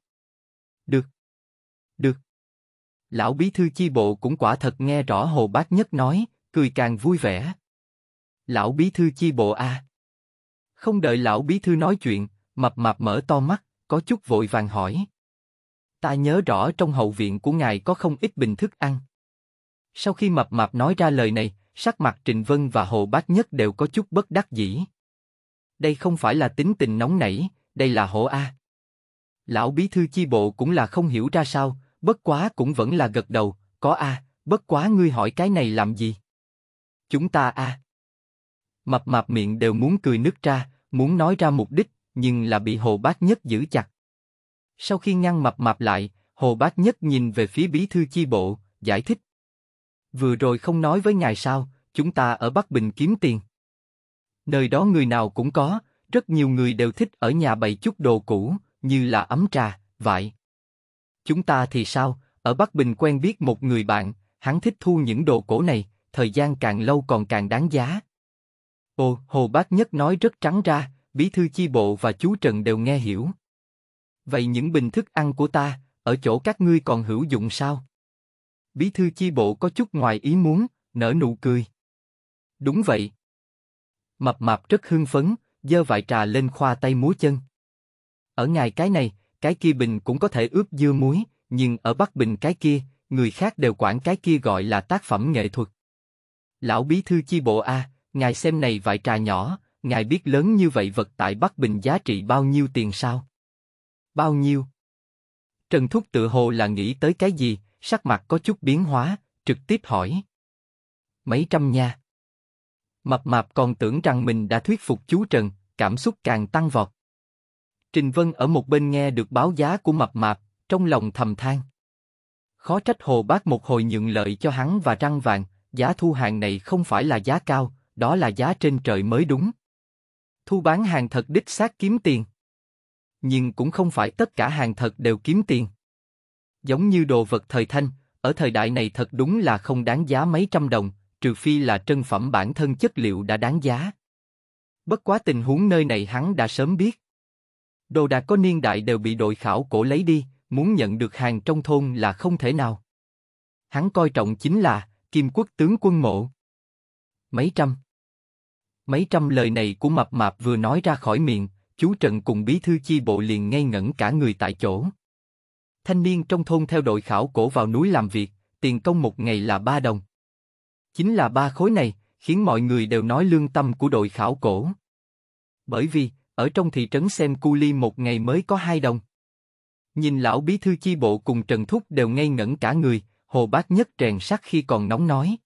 Được. Được. Lão bí thư chi bộ cũng quả thật nghe rõ Hồ Bác Nhất nói, cười càng vui vẻ. Lão bí thư chi bộ à. Không đợi lão bí thư nói chuyện, mập mạp mở to mắt, có chút vội vàng hỏi. Ta nhớ rõ trong hậu viện của ngài có không ít bình thức ăn. Sau khi mập mạp nói ra lời này, sắc mặt Trịnh Vân và Hồ Bác Nhất đều có chút bất đắc dĩ. Đây không phải là tính tình nóng nảy, đây là hổ A. Lão bí thư chi bộ cũng là không hiểu ra sao, bất quá cũng vẫn là gật đầu, có a, à, bất quá ngươi hỏi cái này làm gì? Chúng ta a. À. Mập mạp miệng đều muốn cười nứt ra, muốn nói ra mục đích, nhưng là bị Hồ Bác Nhất giữ chặt. Sau khi ngăn mập mạp lại, Hồ Bác Nhất nhìn về phía bí thư chi bộ, giải thích. Vừa rồi không nói với ngài sao, chúng ta ở Bắc Bình kiếm tiền. Nơi đó người nào cũng có, rất nhiều người đều thích ở nhà bày chút đồ cũ, như là ấm trà, vại. Chúng ta thì sao, ở Bắc Bình quen biết một người bạn, hắn thích thu những đồ cổ này, thời gian càng lâu còn càng đáng giá. Ồ, Hồ Bác Nhất nói rất trắng ra, bí thư chi bộ và chú Trần đều nghe hiểu. Vậy những bình thức ăn của ta, ở chỗ các ngươi còn hữu dụng sao? Bí thư chi bộ có chút ngoài ý muốn, nở nụ cười. Đúng vậy. Mập mạp rất hưng phấn, dơ vải trà lên khoa tay múa chân. Ở ngài cái này, cái kia bình cũng có thể ướp dưa muối, nhưng ở Bắc Bình cái kia, người khác đều quản cái kia gọi là tác phẩm nghệ thuật. Lão bí thư chi bộ A, ngài xem này vài trà nhỏ, ngài biết lớn như vậy vật tại Bắc Bình giá trị bao nhiêu tiền sao? Bao nhiêu? Trần Thúc tự hồ là nghĩ tới cái gì, sắc mặt có chút biến hóa, trực tiếp hỏi. Mấy trăm nha. Mập mạp còn tưởng rằng mình đã thuyết phục chú Trần, cảm xúc càng tăng vọt. Trình Vân ở một bên nghe được báo giá của mập mạp, trong lòng thầm than. Khó trách hồ bác một hồi nhượng lợi cho hắn và răng vàng, giá thu hàng này không phải là giá cao, đó là giá trên trời mới đúng. Thu bán hàng thật đích xác kiếm tiền. Nhưng cũng không phải tất cả hàng thật đều kiếm tiền. Giống như đồ vật thời thanh, ở thời đại này thật đúng là không đáng giá mấy trăm đồng, trừ phi là trân phẩm bản thân chất liệu đã đáng giá. Bất quá tình huống nơi này hắn đã sớm biết. Đồ đạc có niên đại đều bị đội khảo cổ lấy đi, muốn nhận được hàng trong thôn là không thể nào. Hắn coi trọng chính là Kim Quốc tướng quân mộ. Mấy trăm. Mấy trăm lời này của mập mạp vừa nói ra khỏi miệng, chú Trần cùng bí thư chi bộ liền ngây ngẩn cả người tại chỗ. Thanh niên trong thôn theo đội khảo cổ vào núi làm việc, tiền công một ngày là ba đồng. Chính là ba khối này, khiến mọi người đều nói lương tâm của đội khảo cổ. Bởi vì, ở trong thị trấn xem cu li một ngày mới có hai đồng. Nhìn lão bí thư chi bộ cùng Trần Thúc đều ngây ngẩn cả người, hồ bác nhất trèn sắc khi còn nóng nói.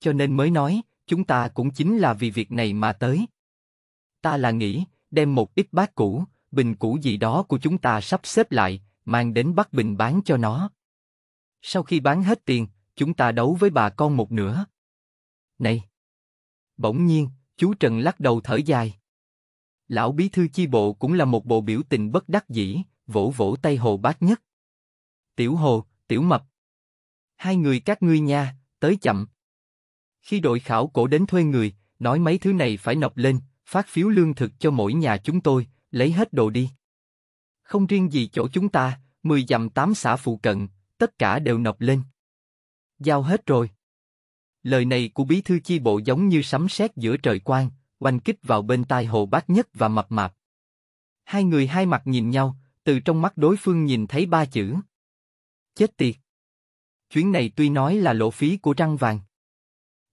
Cho nên mới nói, chúng ta cũng chính là vì việc này mà tới. Ta là nghĩ, đem một ít bát cũ, bình cũ gì đó của chúng ta sắp xếp lại, mang đến bắt Bình bán cho nó. Sau khi bán hết tiền, chúng ta đấu với bà con một nửa. Này! Bỗng nhiên, chú Trần lắc đầu thở dài. Lão bí thư chi bộ cũng là một bộ biểu tình bất đắc dĩ, vỗ vỗ tay hồ bác nhất. Tiểu hồ, tiểu mập. Hai người các ngươi nha, tới chậm. Khi đội khảo cổ đến thuê người, nói mấy thứ này phải nộp lên, phát phiếu lương thực cho mỗi nhà chúng tôi, lấy hết đồ đi. Không riêng gì chỗ chúng ta, 10 dặm 8 xã phụ cận, tất cả đều nộp lên. Giao hết rồi. Lời này của bí thư chi bộ giống như sấm sét giữa trời quang, oanh kích vào bên tai Hồ Bác Nhất và Mập Mạp. Hai người hai mặt nhìn nhau, từ trong mắt đối phương nhìn thấy ba chữ. Chết tiệt. Chuyến này tuy nói là lộ phí của trăng vàng,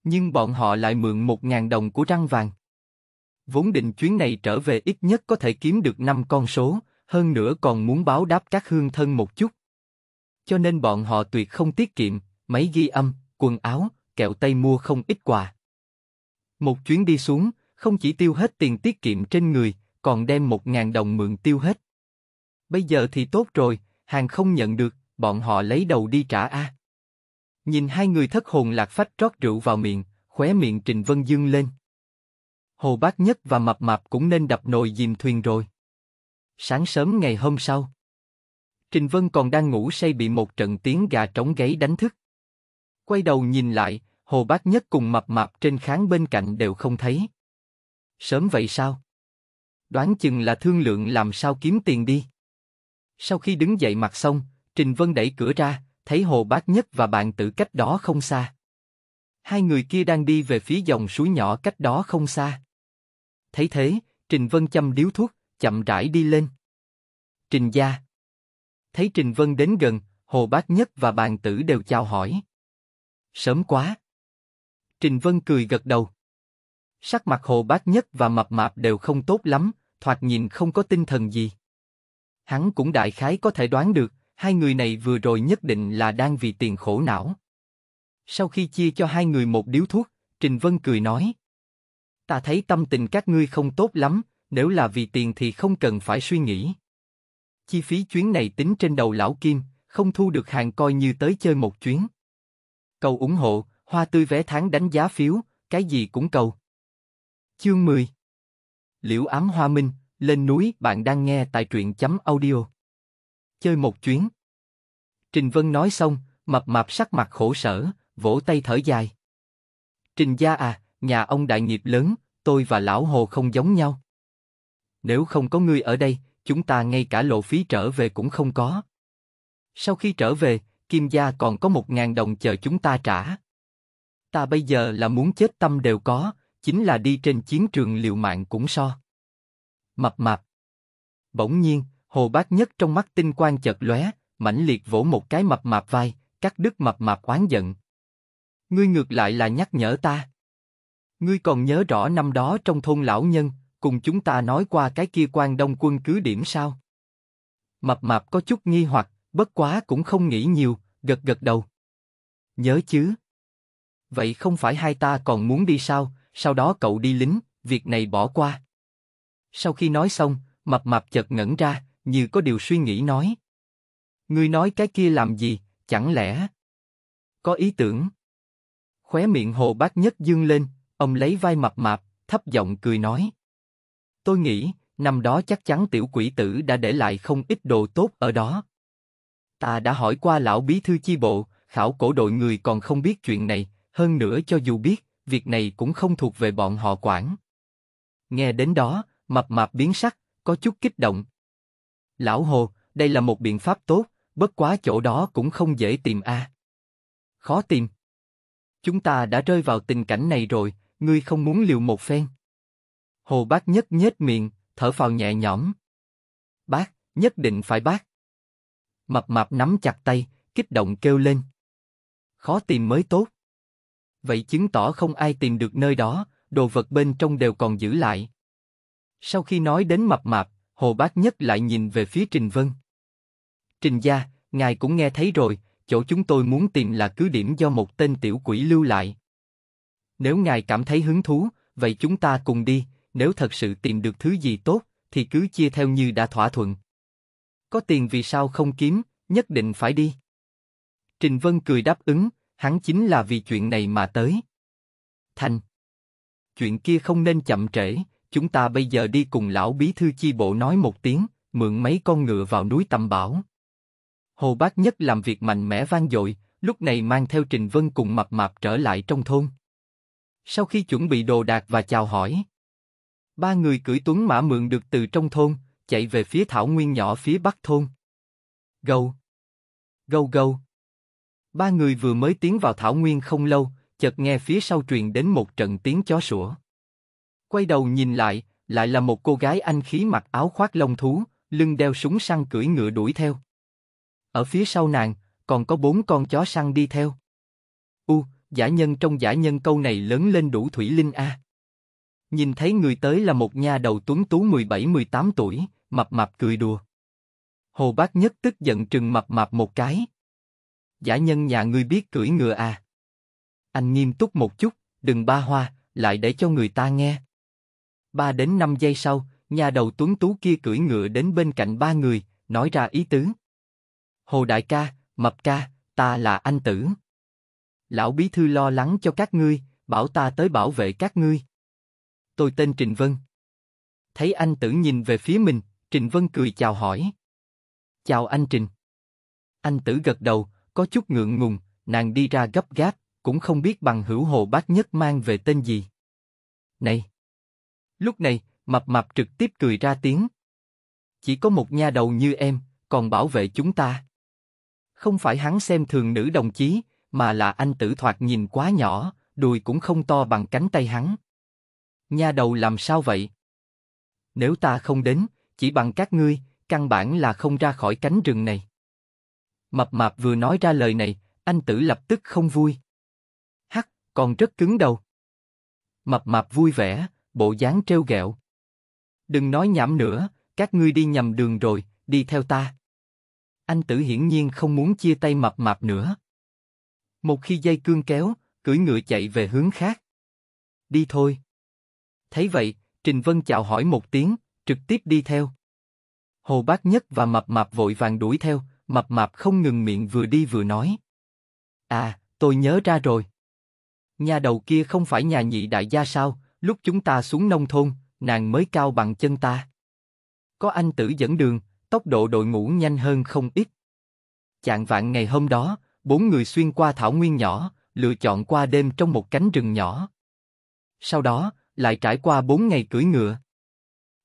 nhưng bọn họ lại mượn một ngàn đồng của trăng vàng. Vốn định chuyến này trở về ít nhất có thể kiếm được năm con số, hơn nữa còn muốn báo đáp các hương thân một chút. Cho nên bọn họ tuyệt không tiết kiệm, máy ghi âm, quần áo, kẹo tây mua không ít quà. Một chuyến đi xuống, không chỉ tiêu hết tiền tiết kiệm trên người, còn đem một ngàn đồng mượn tiêu hết. Bây giờ thì tốt rồi, hàng không nhận được, bọn họ lấy đầu đi trả a. À. Nhìn hai người thất hồn lạc phách rót rượu vào miệng, khóe miệng Trình Vân Dương lên. Hồ Bác Nhất và Mập Mập cũng nên đập nồi dìm thuyền rồi. Sáng sớm ngày hôm sau, Trình Vân còn đang ngủ say bị một trận tiếng gà trống gáy đánh thức. Quay đầu nhìn lại, Hồ Bác Nhất cùng Mập Mập trên khán bên cạnh đều không thấy. Sớm vậy sao? Đoán chừng là thương lượng làm sao kiếm tiền đi. Sau khi đứng dậy mặt xong, Trình Vân đẩy cửa ra, thấy Hồ Bác Nhất và bạn tử cách đó không xa. Hai người kia đang đi về phía dòng suối nhỏ cách đó không xa. Thấy thế, Trình Vân chăm điếu thuốc, chậm rãi đi lên. Trình gia. Thấy Trình Vân đến gần, Hồ Bác Nhất và bàn tử đều chào hỏi. Sớm quá. Trình Vân cười gật đầu. Sắc mặt hồ bác nhất và mập mạp đều không tốt lắm, thoạt nhìn không có tinh thần gì. Hắn cũng đại khái có thể đoán được, hai người này vừa rồi nhất định là đang vì tiền khổ não. Sau khi chia cho hai người một điếu thuốc, Trình Vân cười nói. Ta thấy tâm tình các ngươi không tốt lắm, nếu là vì tiền thì không cần phải suy nghĩ. Chi phí chuyến này tính trên đầu lão Kim, không thu được hàng coi như tới chơi một chuyến. Cầu ủng hộ, hoa tươi vé tháng đánh giá phiếu, cái gì cũng cầu. Chương 10 Liễu ám hoa minh, lên núi bạn đang nghe tại truyện chấm audio. Chơi một chuyến. Trình Vân nói xong, mập mạp sắc mặt khổ sở, vỗ tay thở dài. Trình gia à, nhà ông đại nghiệp lớn, tôi và lão hồ không giống nhau. Nếu không có ngươi ở đây, chúng ta ngay cả lộ phí trở về cũng không có. Sau khi trở về, Kim gia còn có một ngàn đồng chờ chúng ta trả. Ta bây giờ là muốn chết tâm đều có, chính là đi trên chiến trường liều mạng cũng so. Mập mạp. Bỗng nhiên, Hồ Bác Nhất trong mắt tinh quang chợt lóe, mãnh liệt vỗ một cái mập mạp vai, cắt đứt mập mạp oán giận. Ngươi ngược lại là nhắc nhở ta. Ngươi còn nhớ rõ năm đó trong thôn lão nhân, cùng chúng ta nói qua cái kia quan đông quân cứ điểm sao? Mập mạp có chút nghi hoặc, bất quá cũng không nghĩ nhiều, gật gật đầu. Nhớ chứ. Vậy không phải hai ta còn muốn đi sao, sau đó cậu đi lính, việc này bỏ qua. Sau khi nói xong, mập mập chợt ngẩn ra, như có điều suy nghĩ nói. Ngươi nói cái kia làm gì, chẳng lẽ... Có ý tưởng. Khóe miệng hồ bác nhất dương lên, ông lấy vai mập mạp, thấp giọng cười nói. Tôi nghĩ, năm đó chắc chắn tiểu quỷ tử đã để lại không ít đồ tốt ở đó. Ta đã hỏi qua lão bí thư chi bộ, khảo cổ đội người còn không biết chuyện này, hơn nữa cho dù biết, việc này cũng không thuộc về bọn họ quản. Nghe đến đó, mập mạp biến sắc, có chút kích động. Lão Hồ, đây là một biện pháp tốt, bất quá chỗ đó cũng không dễ tìm a. À. Khó tìm. Chúng ta đã rơi vào tình cảnh này rồi, ngươi không muốn liều một phen. Hồ bác nhất nhếch miệng, thở phào nhẹ nhõm. Bác, nhất định phải bác. Mập mạp nắm chặt tay, kích động kêu lên. Khó tìm mới tốt vậy chứng tỏ không ai tìm được nơi đó, đồ vật bên trong đều còn giữ lại. Sau khi nói đến mập mạp, Hồ Bác Nhất lại nhìn về phía Trình Vân. Trình gia, ngài cũng nghe thấy rồi, chỗ chúng tôi muốn tìm là cứ điểm do một tên tiểu quỷ lưu lại. Nếu ngài cảm thấy hứng thú, vậy chúng ta cùng đi, nếu thật sự tìm được thứ gì tốt, thì cứ chia theo như đã thỏa thuận. Có tiền vì sao không kiếm, nhất định phải đi. Trình Vân cười đáp ứng, hắn chính là vì chuyện này mà tới. Thành, chuyện kia không nên chậm trễ, chúng ta bây giờ đi cùng lão bí thư chi bộ nói một tiếng, mượn mấy con ngựa vào núi tầm bảo. Hồ Bác Nhất làm việc mạnh mẽ vang dội, lúc này mang theo Trình Vân cùng mập mạp trở lại trong thôn. Sau khi chuẩn bị đồ đạc và chào hỏi, ba người cưỡi tuấn mã mượn được từ trong thôn, chạy về phía thảo nguyên nhỏ phía bắc thôn. Gâu, gâu gâu, Ba người vừa mới tiến vào thảo nguyên không lâu, chợt nghe phía sau truyền đến một trận tiếng chó sủa. Quay đầu nhìn lại, lại là một cô gái anh khí mặc áo khoác lông thú, lưng đeo súng săn cưỡi ngựa đuổi theo. Ở phía sau nàng, còn có bốn con chó săn đi theo. U, giả nhân trong giả nhân câu này lớn lên đủ thủy linh a. Nhìn thấy người tới là một nha đầu tuấn tú 17-18 tuổi, mập mạp cười đùa. Hồ Bác Nhất tức giận trừng mập mạp một cái giả nhân nhà ngươi biết cưỡi ngựa à? Anh nghiêm túc một chút, đừng ba hoa, lại để cho người ta nghe. Ba đến năm giây sau, nhà đầu tuấn tú kia cưỡi ngựa đến bên cạnh ba người, nói ra ý tứ. Hồ đại ca, mập ca, ta là anh tử. Lão bí thư lo lắng cho các ngươi, bảo ta tới bảo vệ các ngươi. Tôi tên Trình Vân. Thấy anh tử nhìn về phía mình, Trình Vân cười chào hỏi. Chào anh Trình. Anh tử gật đầu, có chút ngượng ngùng, nàng đi ra gấp gáp, cũng không biết bằng hữu hồ bác nhất mang về tên gì. Này! Lúc này, mập mập trực tiếp cười ra tiếng. Chỉ có một nha đầu như em, còn bảo vệ chúng ta. Không phải hắn xem thường nữ đồng chí, mà là anh tử thoạt nhìn quá nhỏ, đùi cũng không to bằng cánh tay hắn. Nha đầu làm sao vậy? Nếu ta không đến, chỉ bằng các ngươi, căn bản là không ra khỏi cánh rừng này. Mập mạp vừa nói ra lời này, anh tử lập tức không vui. Hắc, còn rất cứng đầu. Mập mạp vui vẻ, bộ dáng treo ghẹo. Đừng nói nhảm nữa, các ngươi đi nhầm đường rồi, đi theo ta. Anh tử hiển nhiên không muốn chia tay mập mạp nữa. Một khi dây cương kéo, cưỡi ngựa chạy về hướng khác. Đi thôi. Thấy vậy, Trình Vân chào hỏi một tiếng, trực tiếp đi theo. Hồ Bác Nhất và Mập Mạp vội vàng đuổi theo, mập mạp không ngừng miệng vừa đi vừa nói. À, tôi nhớ ra rồi. Nhà đầu kia không phải nhà nhị đại gia sao, lúc chúng ta xuống nông thôn, nàng mới cao bằng chân ta. Có anh tử dẫn đường, tốc độ đội ngũ nhanh hơn không ít. Chạng vạn ngày hôm đó, bốn người xuyên qua thảo nguyên nhỏ, lựa chọn qua đêm trong một cánh rừng nhỏ. Sau đó, lại trải qua bốn ngày cưỡi ngựa.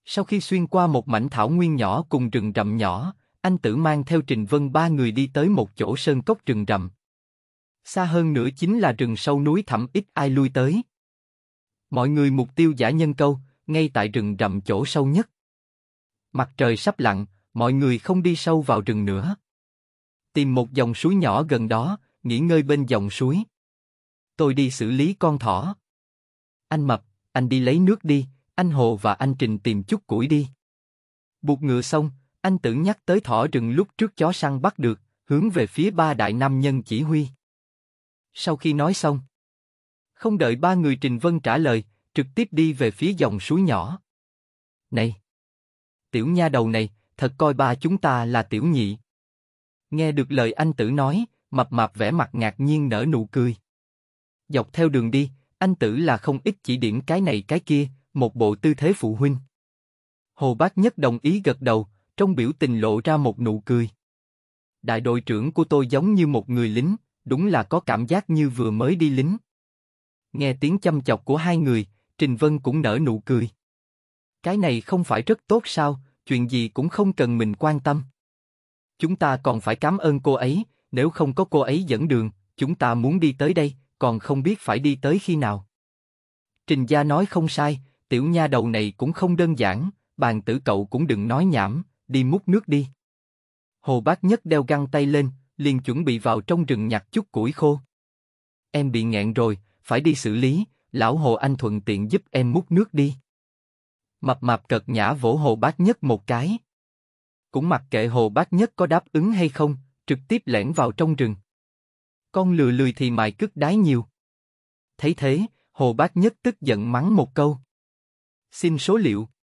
Sau khi xuyên qua một mảnh thảo nguyên nhỏ cùng rừng rậm nhỏ, anh tử mang theo Trình Vân ba người đi tới một chỗ sơn cốc rừng rậm. Xa hơn nữa chính là rừng sâu núi thẳm ít ai lui tới. Mọi người mục tiêu giả nhân câu, ngay tại rừng rậm chỗ sâu nhất. Mặt trời sắp lặn, mọi người không đi sâu vào rừng nữa. Tìm một dòng suối nhỏ gần đó, nghỉ ngơi bên dòng suối. Tôi đi xử lý con thỏ. Anh Mập, anh đi lấy nước đi, anh Hồ và anh Trình tìm chút củi đi. Buộc ngựa xong, anh tưởng nhắc tới thỏ rừng lúc trước chó săn bắt được, hướng về phía ba đại nam nhân chỉ huy. Sau khi nói xong, không đợi ba người Trình Vân trả lời, trực tiếp đi về phía dòng suối nhỏ. Này! Tiểu nha đầu này, thật coi ba chúng ta là tiểu nhị. Nghe được lời anh tử nói, mập mạp vẻ mặt ngạc nhiên nở nụ cười. Dọc theo đường đi, anh tử là không ít chỉ điểm cái này cái kia, một bộ tư thế phụ huynh. Hồ Bác Nhất đồng ý gật đầu, trong biểu tình lộ ra một nụ cười. Đại đội trưởng của tôi giống như một người lính, đúng là có cảm giác như vừa mới đi lính. Nghe tiếng chăm chọc của hai người, Trình Vân cũng nở nụ cười. Cái này không phải rất tốt sao, chuyện gì cũng không cần mình quan tâm. Chúng ta còn phải cảm ơn cô ấy, nếu không có cô ấy dẫn đường, chúng ta muốn đi tới đây, còn không biết phải đi tới khi nào. Trình gia nói không sai, tiểu nha đầu này cũng không đơn giản, bàn tử cậu cũng đừng nói nhảm, đi múc nước đi. Hồ Bác Nhất đeo găng tay lên, liền chuẩn bị vào trong rừng nhặt chút củi khô. Em bị nghẹn rồi, phải đi xử lý, lão Hồ Anh thuận tiện giúp em múc nước đi. Mập mạp cật nhã vỗ Hồ Bác Nhất một cái. Cũng mặc kệ Hồ Bác Nhất có đáp ứng hay không, trực tiếp lẻn vào trong rừng. Con lừa lười thì mài cứt đái nhiều. Thấy thế, Hồ Bác Nhất tức giận mắng một câu. Xin số liệu.